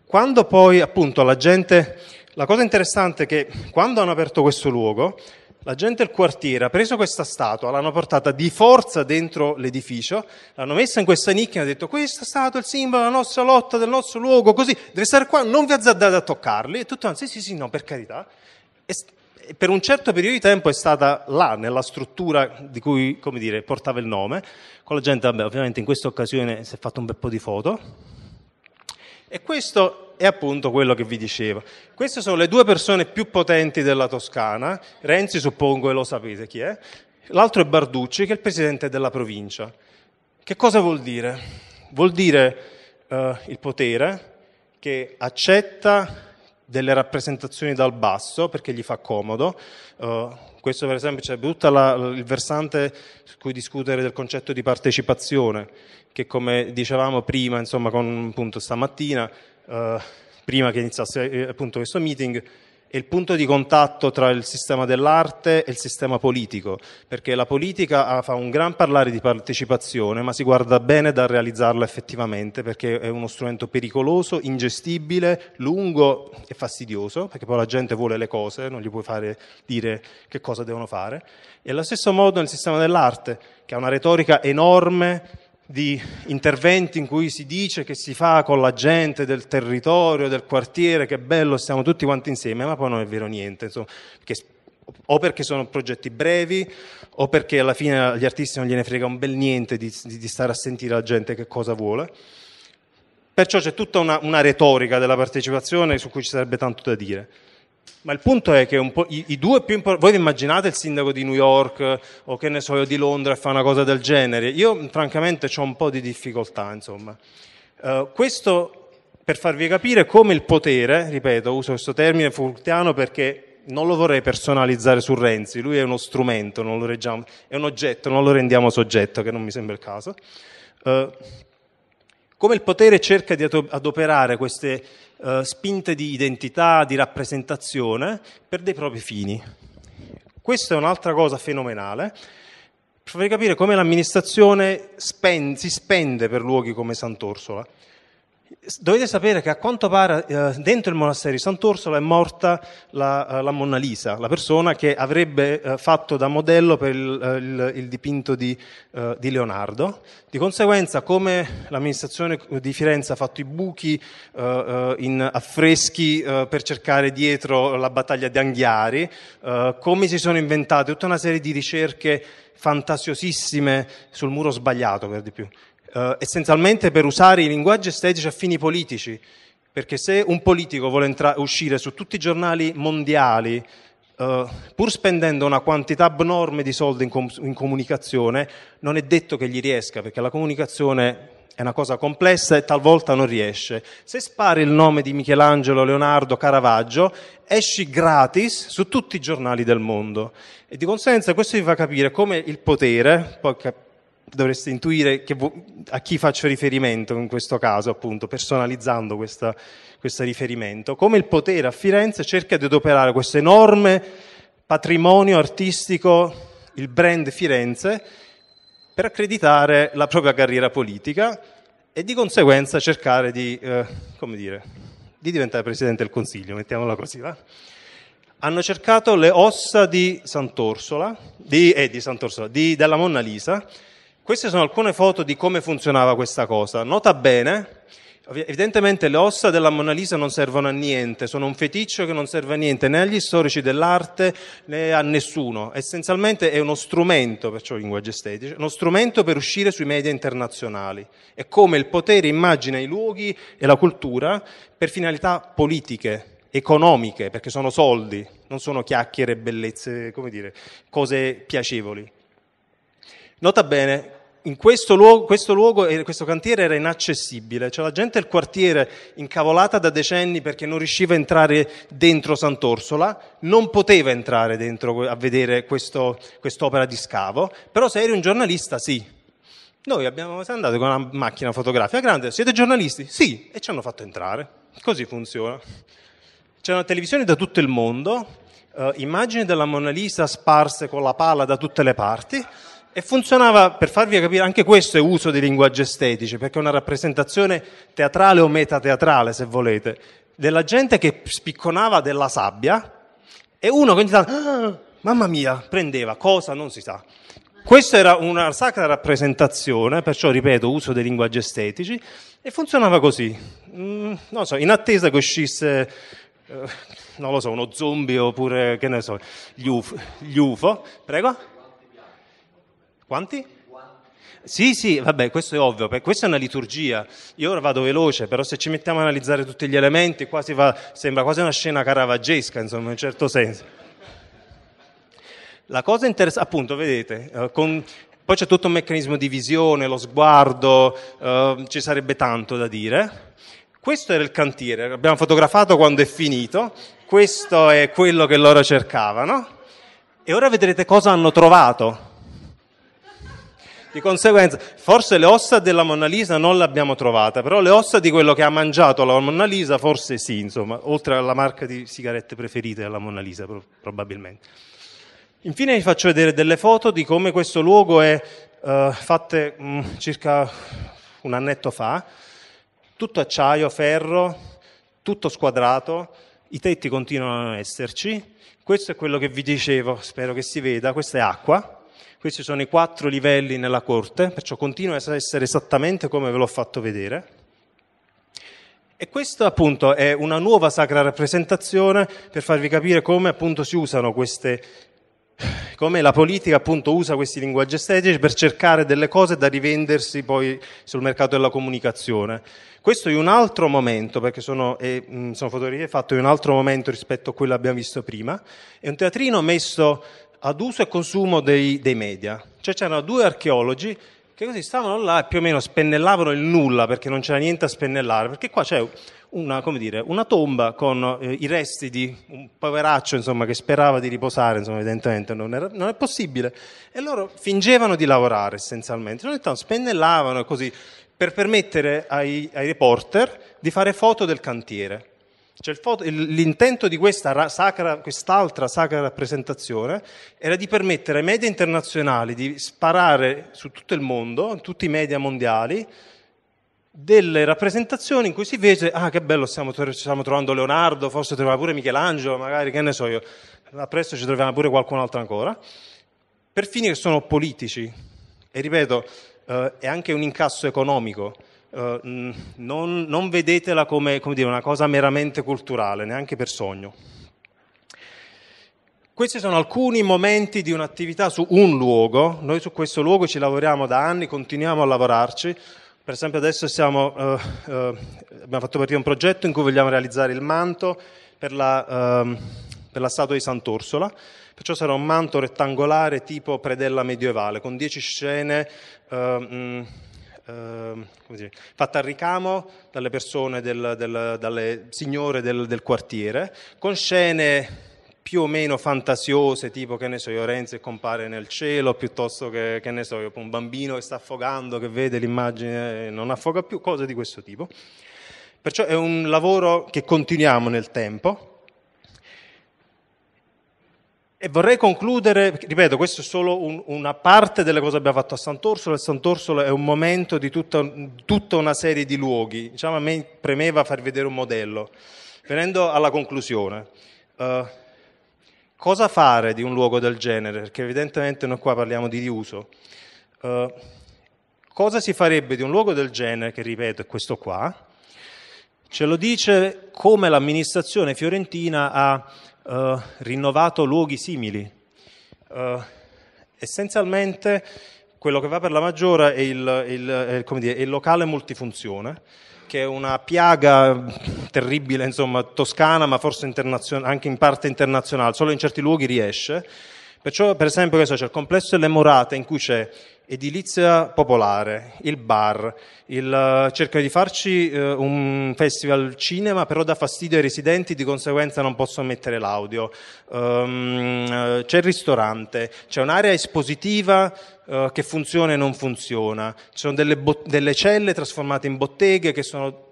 [SPEAKER 2] Quando poi appunto la gente, la cosa interessante è che quando hanno aperto questo luogo, la gente del quartiere ha preso questa statua, l'hanno portata di forza dentro l'edificio, l'hanno messa in questa nicchia e hanno detto questa statua è il simbolo della nostra lotta, del nostro luogo, così, deve stare qua, non vi azzardate a toccarli. E tutti tutto, sì, sì, sì, no, per carità. E per un certo periodo di tempo è stata là, nella struttura di cui, come dire, portava il nome, con la gente, vabbè, ovviamente in questa occasione si è fatto un bel po' di foto. E questo è appunto quello che vi dicevo. Queste sono le due persone più potenti della Toscana, Renzi suppongo e lo sapete chi è, l'altro è Barducci che è il presidente della provincia. Che cosa vuol dire? Vuol dire eh, il potere che accetta delle rappresentazioni dal basso perché gli fa comodo. Uh, questo per esempio c'è tutto il versante su cui discutere del concetto di partecipazione, che come dicevamo prima, insomma, con, appunto stamattina, uh, prima che iniziasse eh, appunto questo meeting, è il punto di contatto tra il sistema dell'arte e il sistema politico, perché la politica fa un gran parlare di partecipazione, ma si guarda bene da realizzarla effettivamente, perché è uno strumento pericoloso, ingestibile, lungo e fastidioso, perché poi la gente vuole le cose, non gli puoi fare dire che cosa devono fare. E allo stesso modo nel sistema dell'arte, che ha una retorica enorme, di interventi in cui si dice che si fa con la gente del territorio, del quartiere, che bello, stiamo tutti quanti insieme, ma poi non è vero niente, insomma, perché, o perché sono progetti brevi, o perché alla fine agli artisti non gliene frega un bel niente di, di stare a sentire la gente che cosa vuole. Perciò c'è tutta una, una retorica della partecipazione su cui ci sarebbe tanto da dire. Ma il punto è che i, i, due più importanti, voi vi immaginate il sindaco di New York eh, o che ne so io di Londra e fa una cosa del genere? Io francamente ho un po' di difficoltà, insomma. Uh, questo per farvi capire come il potere, ripeto, uso questo termine fultiano perché non lo vorrei personalizzare su Renzi, lui è uno strumento, non lo reggiamo, è un oggetto, non lo rendiamo soggetto, che non mi sembra il caso. Uh, come il potere cerca di adoperare queste eh, spinte di identità, di rappresentazione per dei propri fini. Questa è un'altra cosa fenomenale. Per farvi capire come l'amministrazione spend, si spende per luoghi come Sant'Orsola. Dovete sapere che a quanto pare eh, dentro il monastero di Sant'Orsola è morta la, eh, la, Mona Lisa, la persona che avrebbe eh, fatto da modello per il, il, il dipinto di, di, Leonardo. Di conseguenza, come l'amministrazione di Firenze ha fatto i buchi in affreschi per cercare dietro la battaglia di Anghiari, come si sono inventate tutta una serie di ricerche fantasiosissime sul muro sbagliato per di più eh, essenzialmente per usare i linguaggi estetici a fini politici, perché se un politico vuole entra- uscire su tutti i giornali mondiali, eh, pur spendendo una quantità abnorme di soldi in, com- in comunicazione, non è detto che gli riesca, perché la comunicazione è una cosa complessa e talvolta non riesce. Se spari il nome di Michelangelo, Leonardo, Caravaggio, esci gratis su tutti i giornali del mondo. E di conseguenza questo vi fa capire come il potere, poi dovreste intuire a chi faccio riferimento in questo caso, appunto, personalizzando questa, questo riferimento, come il potere a Firenze cerca di adoperare questo enorme patrimonio artistico, il brand Firenze, per accreditare la propria carriera politica e di conseguenza cercare di, eh, come dire, di diventare Presidente del Consiglio, mettiamola così, va? hanno cercato le ossa di Sant'Orsola, di, eh, di Sant'Orsola, di, della Monna Lisa, queste sono alcune foto di come funzionava questa cosa. Nota bene, evidentemente le ossa della Mona Lisa non servono a niente, sono un feticcio che non serve a niente né agli storici dell'arte né a nessuno. Essenzialmente è uno strumento, perciò linguaggio estetico, uno strumento per uscire sui media internazionali. È come il potere immagina i luoghi e la cultura per finalità politiche economiche, perché sono soldi, non sono chiacchiere, bellezze, come dire, cose piacevoli. Nota bene, in questo luogo, questo luogo, questo cantiere era inaccessibile, c'era gente del quartiere incavolata da decenni perché non riusciva a entrare dentro Sant'Orsola, non poteva entrare dentro a vedere questo, quest'opera di scavo, però se eri un giornalista sì. Noi abbiamo, siamo andati con una macchina fotografica grande, siete giornalisti? Sì, e ci hanno fatto entrare. Così funziona. una televisione da tutto il mondo, eh, immagini della Mona Lisa sparse con la palla da tutte le parti e funzionava, per farvi capire, anche questo è uso di linguaggi estetici, perché è una rappresentazione teatrale o metateatrale, se volete, della gente che spicconava della sabbia e uno che ogni tanto, ah, mamma mia, prendeva, cosa non si sa. Questa era una sacra rappresentazione, perciò ripeto, uso dei linguaggi estetici, e funzionava così. Mm, non so, in attesa che uscisse, eh, non lo so, uno zombie oppure, che ne so, gli UFO, gli UFO prego? Quanti? Sì, sì, vabbè, questo è ovvio, questa è una liturgia. Io ora vado veloce, però se ci mettiamo a analizzare tutti gli elementi, va, sembra quasi una scena caravaggesca, insomma, in un certo senso. La cosa interessante, appunto, vedete, eh, con, poi c'è tutto un meccanismo di visione, lo sguardo, eh, ci sarebbe tanto da dire. Questo era il cantiere, l'abbiamo fotografato quando è finito, questo è quello che loro cercavano e ora vedrete cosa hanno trovato di conseguenza, forse le ossa della Mona Lisa non le abbiamo trovate, però le ossa di quello che ha mangiato la Mona Lisa forse sì, insomma, oltre alla marca di sigarette preferite della Mona Lisa probabilmente. Infine vi faccio vedere delle foto di come questo luogo è uh, fatte mm, circa un annetto fa, tutto acciaio, ferro, tutto squadrato, i tetti continuano ad esserci. Questo è quello che vi dicevo, spero che si veda, questa è acqua questi sono i quattro livelli nella corte, perciò continua a essere esattamente come ve l'ho fatto vedere. E questa appunto è una nuova sacra rappresentazione per farvi capire come appunto si usano queste, come la politica appunto usa questi linguaggi estetici per cercare delle cose da rivendersi poi sul mercato della comunicazione. Questo è un altro momento, perché sono, eh, sono fotografie fatte in un altro momento rispetto a quello che abbiamo visto prima, è un teatrino messo ad uso e consumo dei, dei media. Cioè c'erano due archeologi che così stavano là e più o meno spennellavano il nulla perché non c'era niente a spennellare, perché qua c'è una, dire, una tomba con eh, i resti di un poveraccio insomma, che sperava di riposare, insomma, evidentemente non, era, non, è possibile, e loro fingevano di lavorare essenzialmente, ogni tanto diciamo, spennellavano così per permettere ai, ai reporter di fare foto del cantiere. Cioè foto, l'intento di questa sacra, quest'altra sacra rappresentazione era di permettere ai media internazionali di sparare su tutto il mondo, in tutti i media mondiali, delle rappresentazioni in cui si vede, ah che bello, stiamo, stiamo trovando Leonardo, forse troviamo pure Michelangelo, magari, che ne so io, a presto ci troviamo pure qualcun altro ancora, per fini che sono politici. E ripeto, eh, è anche un incasso economico eh, non, non, vedetela come, come dire, una cosa meramente culturale, neanche per sogno. Questi sono alcuni momenti di un'attività su un luogo, noi su questo luogo ci lavoriamo da anni, continuiamo a lavorarci, per esempio adesso siamo, eh, eh, abbiamo fatto partire un progetto in cui vogliamo realizzare il manto per la, eh, per la statua di Sant'Orsola, perciò sarà un manto rettangolare tipo predella medievale, con dieci scene... Eh, mh, eh, dire, fatta a ricamo dalle persone, del, del, dalle signore del, del quartiere, con scene più o meno fantasiose, tipo che ne so io, Renzi compare nel cielo, piuttosto che, che ne so un bambino che sta affogando, che vede l'immagine e non affoga più, cose di questo tipo. Perciò è un lavoro che continuiamo nel tempo, e vorrei concludere, ripeto, questa è solo un, una parte delle cose che abbiamo fatto a Sant'Orsolo, e Sant'Orsolo è un momento di tutta, tutta, una serie di luoghi. Diciamo, a me premeva far vedere un modello. Venendo alla conclusione, uh, cosa fare di un luogo del genere? Perché evidentemente noi qua parliamo di riuso. Uh, cosa si farebbe di un luogo del genere, che ripeto è questo qua? Ce lo dice come l'amministrazione fiorentina ha eh, rinnovato luoghi simili. Uh, essenzialmente quello che va per la maggiore è il, il, il, eh, dire, il locale multifunzione, che è una piaga terribile, insomma, toscana, ma forse anche in parte internazionale, solo in certi luoghi riesce. Perciò, per esempio, c'è il complesso delle Morate, in cui c'è edilizia popolare, il bar, il, eh, cercano di farci eh, un festival cinema, però dà fastidio ai residenti, di conseguenza non possono mettere l'audio. Um, c'è il ristorante, c'è un'area espositiva eh, che funziona e non funziona, ci sono delle, bo- delle celle trasformate in botteghe che sono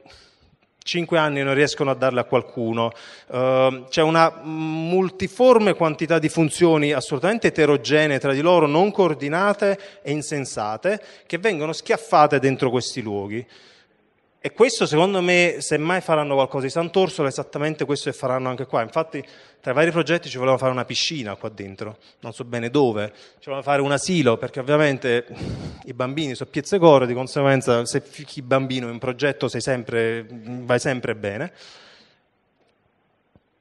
[SPEAKER 2] 5 anni non riescono a darle a qualcuno, uh, c'è una multiforme quantità di funzioni assolutamente eterogenee tra di loro, non coordinate e insensate, che vengono schiaffate dentro questi luoghi. E questo secondo me, semmai faranno qualcosa di Sant'Orsola, esattamente questo che faranno anche qua. Infatti, tra i vari progetti ci volevano fare una piscina qua dentro, non so bene dove, ci volevano fare un asilo, perché ovviamente i bambini sono core, di conseguenza se fichi bambino in un progetto sempre, vai sempre bene.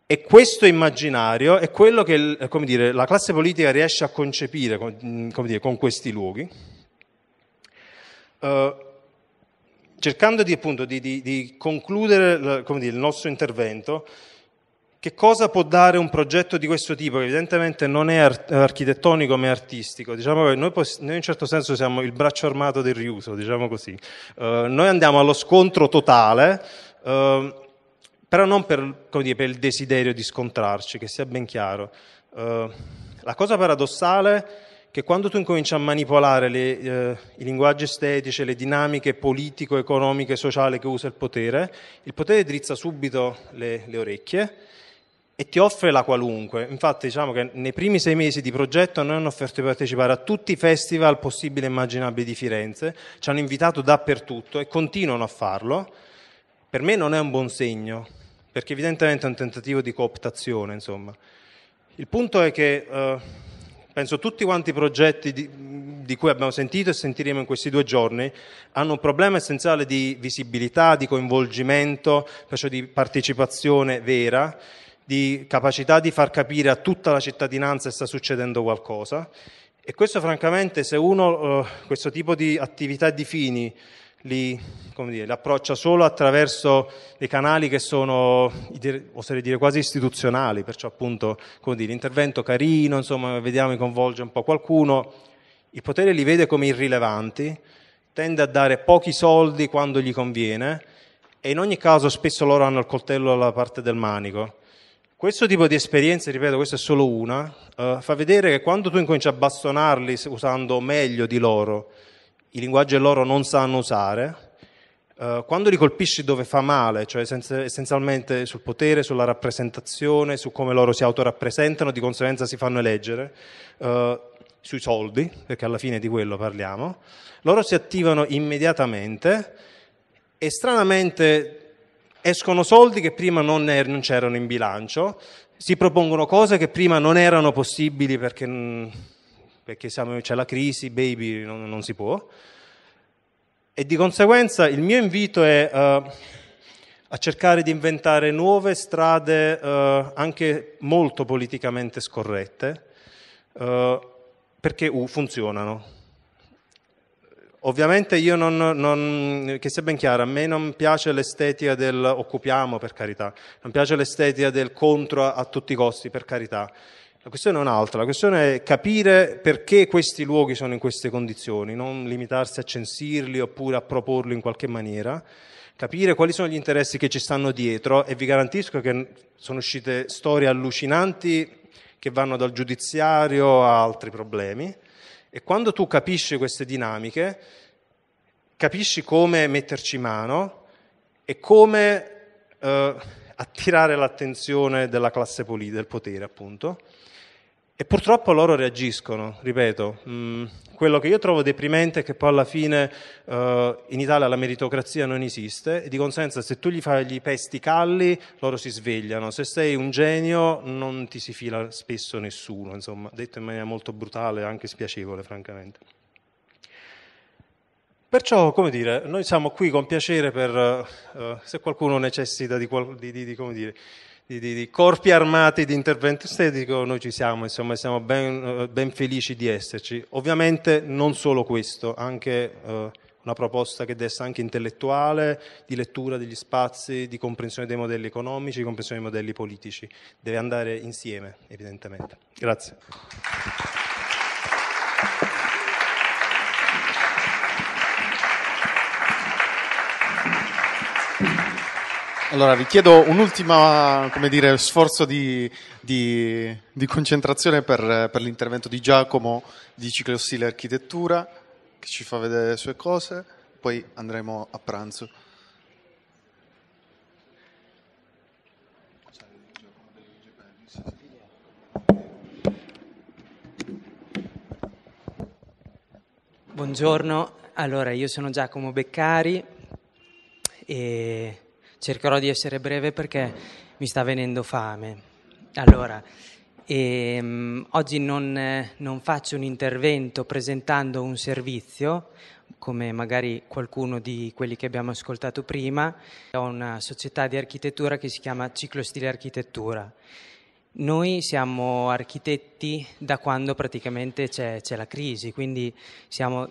[SPEAKER 2] E questo immaginario è quello che eh, dire, la classe politica riesce a concepire mm, dire, con questi luoghi. Uh, cercando di, appunto, di, di, di concludere dire, il nostro intervento, che cosa può dare un progetto di questo tipo, che evidentemente non è architettonico ma è artistico? Diciamo che noi, noi in certo senso siamo il braccio armato del riuso, diciamo così. Uh, noi andiamo allo scontro totale, uh, però non per, dire, per, il desiderio di scontrarci, che sia ben chiaro. Uh, la cosa paradossale è che quando tu incominci a manipolare le, eh, i linguaggi estetici, le dinamiche politico, economiche, sociali che usa il potere, il potere drizza subito le, le orecchie e ti offre la qualunque. Infatti diciamo che nei primi sei mesi di progetto noi hanno offerto di partecipare a tutti i festival possibili e immaginabili di Firenze, ci hanno invitato dappertutto e continuano a farlo. Per me non è un buon segno, perché evidentemente è un tentativo di cooptazione, insomma. Il punto è che eh, Penso tutti quanti i progetti di, di cui abbiamo sentito e sentiremo in questi due giorni hanno un problema essenziale di visibilità, di coinvolgimento, perciò di partecipazione vera, di capacità di far capire a tutta la cittadinanza che sta succedendo qualcosa. E questo francamente se uno eh, questo tipo di attività di fini li, dire, approccia solo attraverso dei canali che sono, oserei dire, quasi istituzionali, perciò appunto dire, l'intervento carino, insomma, vediamo, coinvolge un po' qualcuno, il potere li vede come irrilevanti, tende a dare pochi soldi quando gli conviene e in ogni caso spesso loro hanno il coltello alla parte del manico. Questo tipo di esperienze, ripeto, questa è solo una, eh, fa vedere che quando tu incominci a bastonarli usando meglio di loro, i linguaggi loro non sanno usare, eh, quando li colpisci dove fa male, cioè essenzialmente sul potere, sulla rappresentazione, su come loro si autorappresentano, di conseguenza si fanno eleggere, eh, sui soldi, perché alla fine di quello parliamo, loro si attivano immediatamente e stranamente escono soldi che prima non, er- non c'erano in bilancio, si propongono cose che prima non erano possibili perché... Mh, perché siamo, c'è la crisi, baby non, non, si può. E di conseguenza il mio invito è uh, a cercare di inventare nuove strade uh, anche molto politicamente scorrette, eh, uh, perché funzionano. Ovviamente io non, non, che sia ben chiaro, a me non piace l'estetica del occupiamo per carità, non piace l'estetica del contro a, a tutti i costi per carità. La questione è un'altra, la questione è capire perché questi luoghi sono in queste condizioni, non limitarsi a censirli oppure a proporli in qualche maniera, capire quali sono gli interessi che ci stanno dietro e vi garantisco che sono uscite storie allucinanti che vanno dal giudiziario a altri problemi e quando tu capisci queste dinamiche capisci come metterci mano e come eh, attirare l'attenzione della classe politica, del potere appunto. E purtroppo loro reagiscono, ripeto. Mm, quello che io trovo deprimente è che poi alla fine eh, in Italia la meritocrazia non esiste e di conseguenza se tu gli fai gli pesti calli loro si svegliano, se sei un genio non ti si fila spesso nessuno, insomma, detto in maniera molto brutale e anche spiacevole francamente. Perciò, come dire, noi siamo qui con piacere per eh, se qualcuno necessita di, di, di, di come dire, di, di, di, corpi armati di intervento estetico, noi ci siamo, insomma, siamo ben, eh, ben felici di esserci. Ovviamente non solo questo, anche eh, una proposta che desta anche intellettuale, di lettura degli spazi, di comprensione dei modelli economici, di comprensione dei modelli politici. Deve andare insieme, evidentemente. Grazie. Allora, vi chiedo un ultimo dire, sforzo di, di, di concentrazione per, per, l'intervento di Giacomo di Ciclostile Architettura, che ci fa vedere le sue cose, poi andremo a pranzo.
[SPEAKER 3] Buongiorno, allora io sono Giacomo Beccari e cercherò di essere breve perché mi sta venendo fame. Allora, ehm, oggi non, non faccio un intervento presentando un servizio, come magari qualcuno di quelli che abbiamo ascoltato prima. Ho una società di architettura che si chiama Ciclostile Architettura. Noi siamo architetti da quando praticamente c'è, c'è la crisi, quindi siamo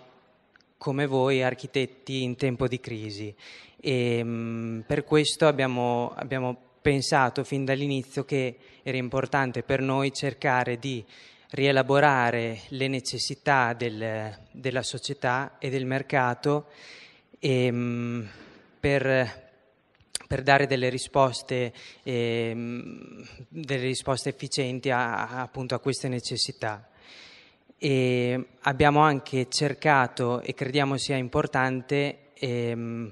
[SPEAKER 3] come voi architetti in tempo di crisi. E, mh, mm, per questo abbiamo, abbiamo pensato fin dall'inizio che era importante per noi cercare di rielaborare le necessità del, della società e del mercato e, mh, mm, per, per, dare delle risposte, e, mh, mm, delle risposte efficienti a, a, appunto a queste necessità e abbiamo anche cercato e crediamo sia importante ehm,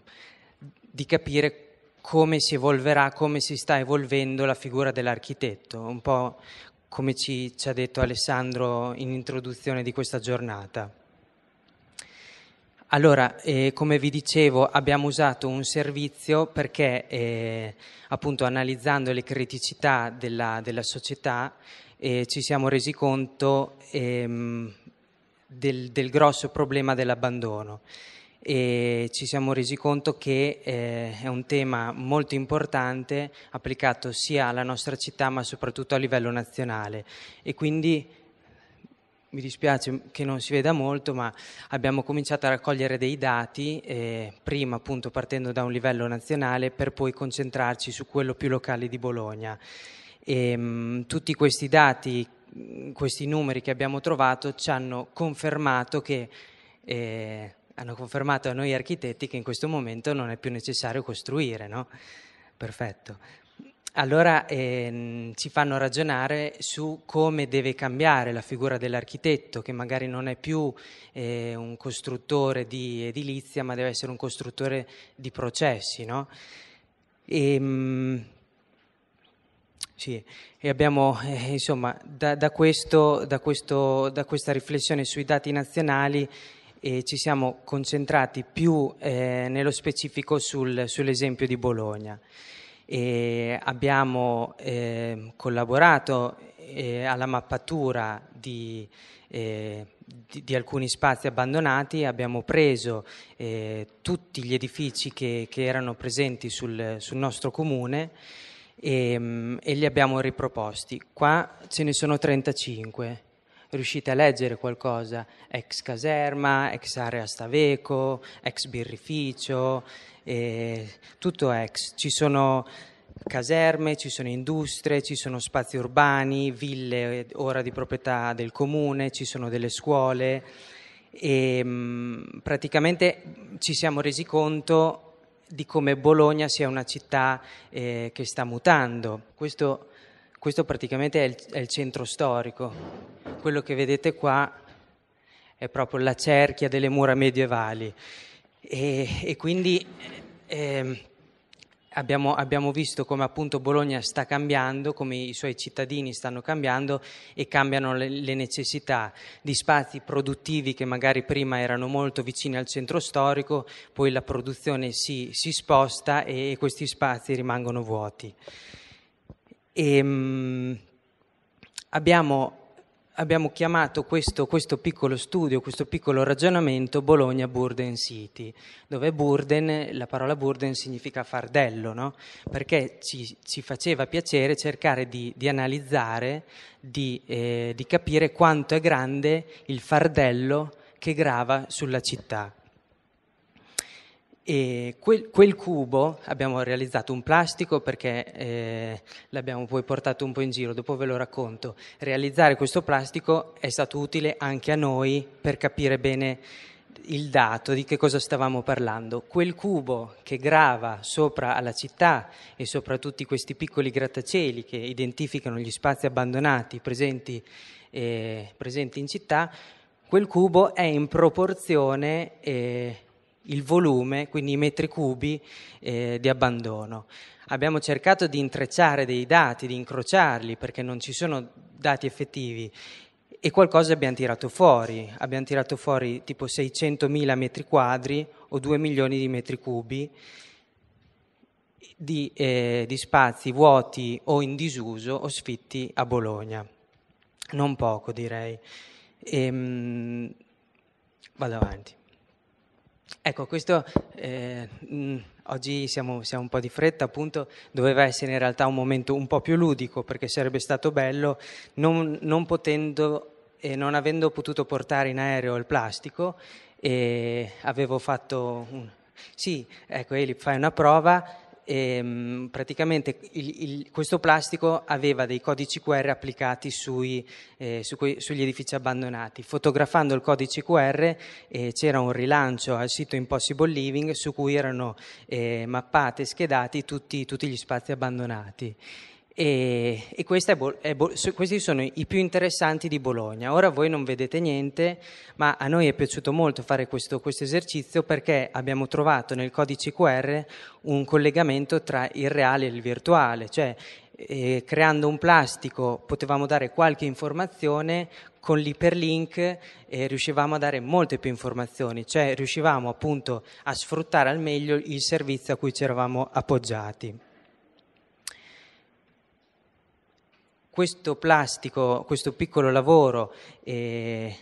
[SPEAKER 3] di capire come si evolverà, come si sta evolvendo la figura dell'architetto, un po' come ci, ci ha detto Alessandro in introduzione di questa giornata. Allora, eh, come vi dicevo, abbiamo usato un servizio perché, eh, appunto, analizzando le criticità della, della società, eh, ci siamo resi conto ehm, del, del, grosso problema dell'abbandono e ci siamo resi conto che eh, è un tema molto importante applicato sia alla nostra città ma soprattutto a livello nazionale e quindi mi dispiace che non si veda molto, ma abbiamo cominciato a raccogliere dei dati, eh, prima appunto partendo da un livello nazionale, per poi concentrarci su quello più locale di Bologna. E, ehm, tutti questi dati, mm, questi numeri che abbiamo trovato ci hanno confermato che eh, hanno confermato a noi architetti che in questo momento non è più necessario costruire, no? Perfetto. Allora ehm, ci fanno ragionare su come deve cambiare la figura dell'architetto, che magari non è più eh, un costruttore di edilizia, ma deve essere un costruttore di processi, no? E, ehm, mh, sì, e abbiamo eh, insomma da, da, questo, da, questo, da, questa riflessione sui dati nazionali eh, ci siamo concentrati più eh, nello specifico sul, sull'esempio di Bologna. E abbiamo ehm, collaborato eh, alla mappatura di, eh, di, di, alcuni spazi abbandonati, abbiamo preso eh, tutti gli edifici che, che erano presenti sul, sul nostro comune e, ehm, e li abbiamo riproposti. Qua ce ne sono 35 riuscite a leggere qualcosa, ex caserma, ex area Staveco, ex birrificio, eh, tutto ex. Ci sono caserme, ci sono industrie, ci sono spazi urbani, ville ora di proprietà del comune, ci sono delle scuole e ehm, mh, praticamente ci siamo resi conto di come Bologna sia una città eh, che sta mutando. Questo, questo praticamente è il, è il centro storico. Quello che vedete qua è proprio la cerchia delle mura medievali. E, e quindi eh, Abbiamo, abbiamo, visto come appunto Bologna sta cambiando, come i suoi cittadini stanno cambiando e cambiano le, le, necessità di spazi produttivi che magari prima erano molto vicini al centro storico, poi la produzione si, si sposta e, questi spazi rimangono vuoti. E, ehm, mh, abbiamo abbiamo chiamato questo, questo, piccolo studio, questo piccolo ragionamento Bologna Burden City, dove Burden, la parola Burden significa fardello, no? perché ci, ci, faceva piacere cercare di, di analizzare, di, eh, di capire quanto è grande il fardello che grava sulla città. E quel, quel, cubo abbiamo realizzato un plastico perché eh, l'abbiamo poi portato un po' in giro, dopo ve lo racconto. Realizzare questo plastico è stato utile anche a noi per capire bene il dato di che cosa stavamo parlando. Quel cubo che grava sopra alla città e sopra tutti questi piccoli grattacieli che identificano gli spazi abbandonati presenti, eh, presenti in città, quel cubo è in proporzione... Eh, il volume, quindi i metri cubi eh, di abbandono. Abbiamo cercato di intrecciare dei dati, di incrociarli perché non ci sono dati effettivi e qualcosa abbiamo tirato fuori. Abbiamo tirato fuori tipo 600.000 metri quadri o 2 milioni di metri cubi di, eh, di spazi vuoti o in disuso o sfitti a Bologna. Non poco direi. Ehm, vado avanti. Ecco, questo eh, mh, mm, oggi siamo, siamo, un po' di fretta, appunto, doveva essere in realtà un momento un po' più ludico perché sarebbe stato bello non, non potendo e non avendo potuto portare in aereo il plastico e avevo fatto un... Sì, ecco Eli, fai una prova, ehm, praticamente il, il, questo plastico aveva dei codici QR applicati sui, eh, su que, sugli edifici abbandonati. Fotografando il codice QR eh, c'era un rilancio al sito Impossible Living su cui erano eh, mappate e schedati tutti, tutti gli spazi abbandonati. E, e è è questi sono i più interessanti di Bologna. Ora voi non vedete niente, ma a noi è piaciuto molto fare questo, questo esercizio perché abbiamo trovato nel codice QR un collegamento tra il reale e il virtuale, cioè eh, creando un plastico potevamo dare qualche informazione, con l'iperlink eh, riuscivamo a dare molte più informazioni, cioè riuscivamo appunto a sfruttare al meglio il servizio a cui ci eravamo appoggiati. questo plastico, questo piccolo lavoro eh,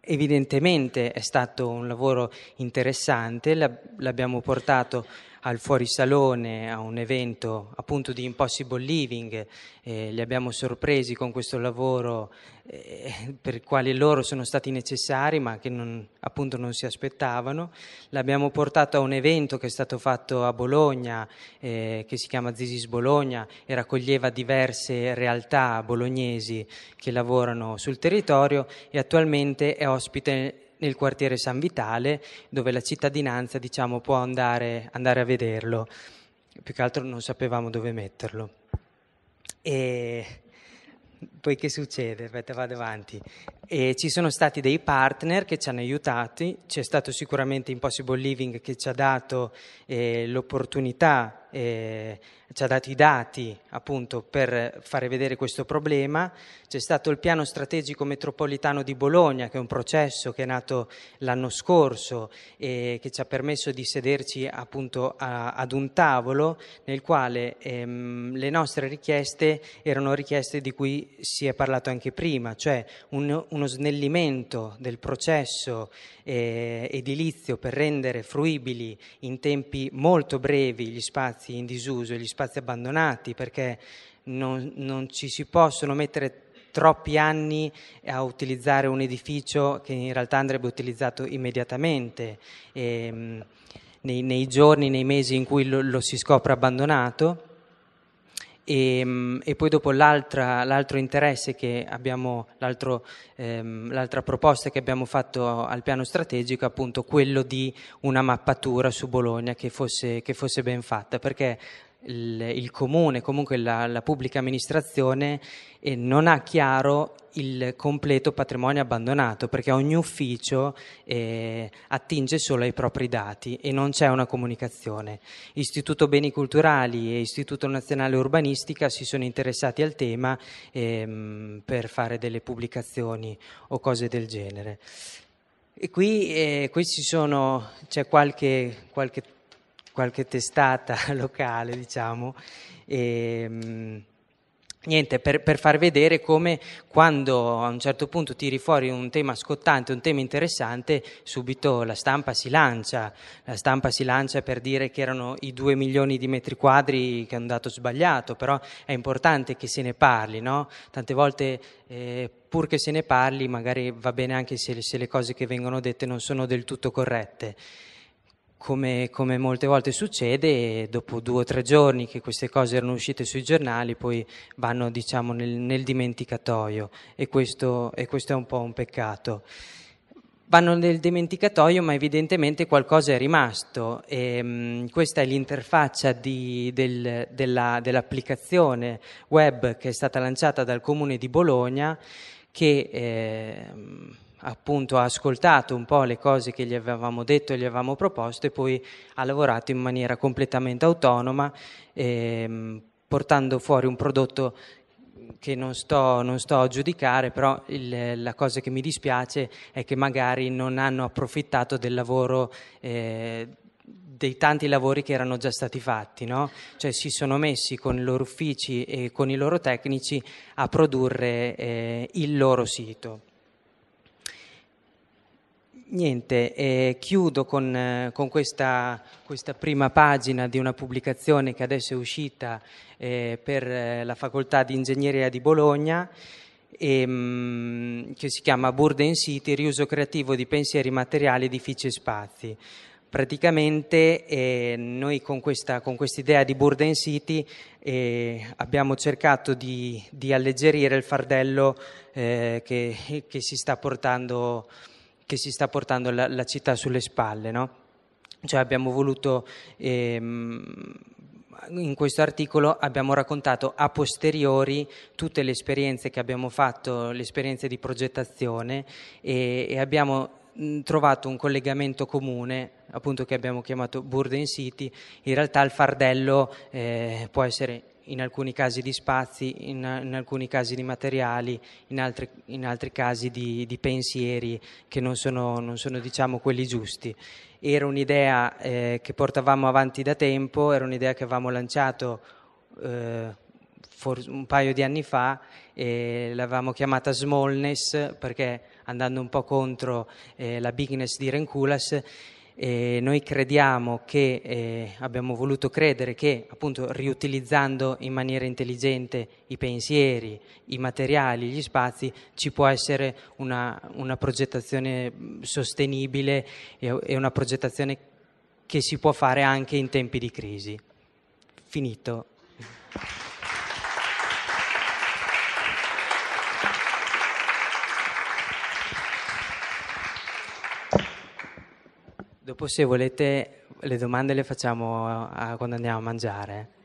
[SPEAKER 3] evidentemente è stato un lavoro interessante, l'abbiamo portato al fuorisalone, a un evento appunto di Impossible Living, eh, li abbiamo sorpresi con questo lavoro eh, per il quale loro sono stati necessari ma che non, appunto non si aspettavano. L'abbiamo portato a un evento che è stato fatto a Bologna, eh, che si chiama Zisis Bologna e raccoglieva diverse realtà bolognesi che lavorano sul territorio e attualmente è ospite nel quartiere San Vitale, dove la cittadinanza diciamo, può andare, andare, a vederlo. Più che altro non sapevamo dove metterlo. E poi che succede? Aspetta, vado avanti e ci sono stati dei partner che ci hanno aiutati, c'è stato sicuramente Impossible Living che ci ha dato eh, l'opportunità, eh, ci ha dato i dati appunto per fare vedere questo problema, c'è stato il piano strategico metropolitano di Bologna che è un processo che è nato l'anno scorso e eh, che ci ha permesso di sederci appunto a, ad un tavolo nel quale ehm, le nostre richieste erano richieste di cui si è parlato anche prima, cioè un, un uno snellimento del processo eh, edilizio per rendere fruibili in tempi molto brevi gli spazi in disuso, e gli spazi abbandonati, perché non, non ci si possono mettere troppi anni a utilizzare un edificio che in realtà andrebbe utilizzato immediatamente. E, ehm, nei, nei, giorni, nei mesi in cui lo, lo si scopre abbandonato e, ehm, e, poi dopo l'altro interesse che abbiamo, ehm, l'altra proposta che abbiamo fatto al piano strategico è appunto quello di una mappatura su Bologna che fosse, che fosse ben fatta, perché il, il comune, comunque la, la pubblica amministrazione, eh, non ha chiaro il completo patrimonio abbandonato perché ogni ufficio eh, attinge solo ai propri dati e non c'è una comunicazione. Istituto Beni Culturali e Istituto Nazionale Urbanistica si sono interessati al tema ehm, per fare delle pubblicazioni o cose del genere. E qui, eh, qui sono, c'è qualche, qualche qualche testata locale, diciamo. E, ehm, Niente, per, per, far vedere come quando a un certo punto tiri fuori un tema scottante, un tema interessante, subito la stampa si lancia. La stampa si lancia per dire che erano i due milioni di metri quadri che è un dato sbagliato, però è importante che se ne parli, no? Tante volte, eh, pur che se ne parli, magari va bene anche se, se le cose che vengono dette non sono del tutto corrette come, come, molte volte succede, dopo due o tre giorni che queste cose erano uscite sui giornali, poi vanno diciamo, nel, nel, dimenticatoio e questo, e questo, è un po' un peccato. Vanno nel dimenticatoio, ma evidentemente qualcosa è rimasto. E, ehm, mh, questa è l'interfaccia di, del, della, dell'applicazione web che è stata lanciata dal comune di Bologna che. Eh, appunto ha ascoltato un po' le cose che gli avevamo detto e gli avevamo proposto e poi ha lavorato in maniera completamente autonoma ehm, portando fuori un prodotto che non sto, non sto a giudicare, però il, la cosa che mi dispiace è che magari non hanno approfittato del lavoro eh, dei tanti lavori che erano già stati fatti, no? cioè si sono messi con i loro uffici e con i loro tecnici a produrre eh, il loro sito. Niente, eh, chiudo con, eh, con questa, questa, prima pagina di una pubblicazione che adesso è uscita eh, per eh, la Facoltà di Ingegneria di Bologna, ehm, che si chiama Burden City, riuso creativo di pensieri materiali, edifici e spazi. Praticamente eh, noi con questa con idea di Burden City eh, abbiamo cercato di, di, alleggerire il fardello che, che si sta portando che si sta portando la, la città sulle spalle, no? Cioè abbiamo voluto, ehm, in questo articolo abbiamo raccontato a posteriori tutte le esperienze che abbiamo fatto, le esperienze di progettazione e, e abbiamo trovato un collegamento comune, appunto che abbiamo chiamato Burden City, in realtà il fardello eh, può essere in alcuni casi di spazi, in, in alcuni casi di materiali, in altri, in altri casi di, di, pensieri che non sono, non sono diciamo, quelli giusti. Era un'idea eh, che portavamo avanti da tempo, era un'idea che avevamo lanciato eh, un paio di anni fa e l'avevamo chiamata smallness perché andando un po' contro eh, la bigness di Renculas eh, noi crediamo che, eh, abbiamo voluto credere che appunto riutilizzando in maniera intelligente i pensieri, i materiali, gli spazi, ci può essere una, una progettazione sostenibile e, e una progettazione che si può fare anche in tempi di crisi. Finito. Dopo se volete le domande le facciamo eh, quando andiamo a mangiare.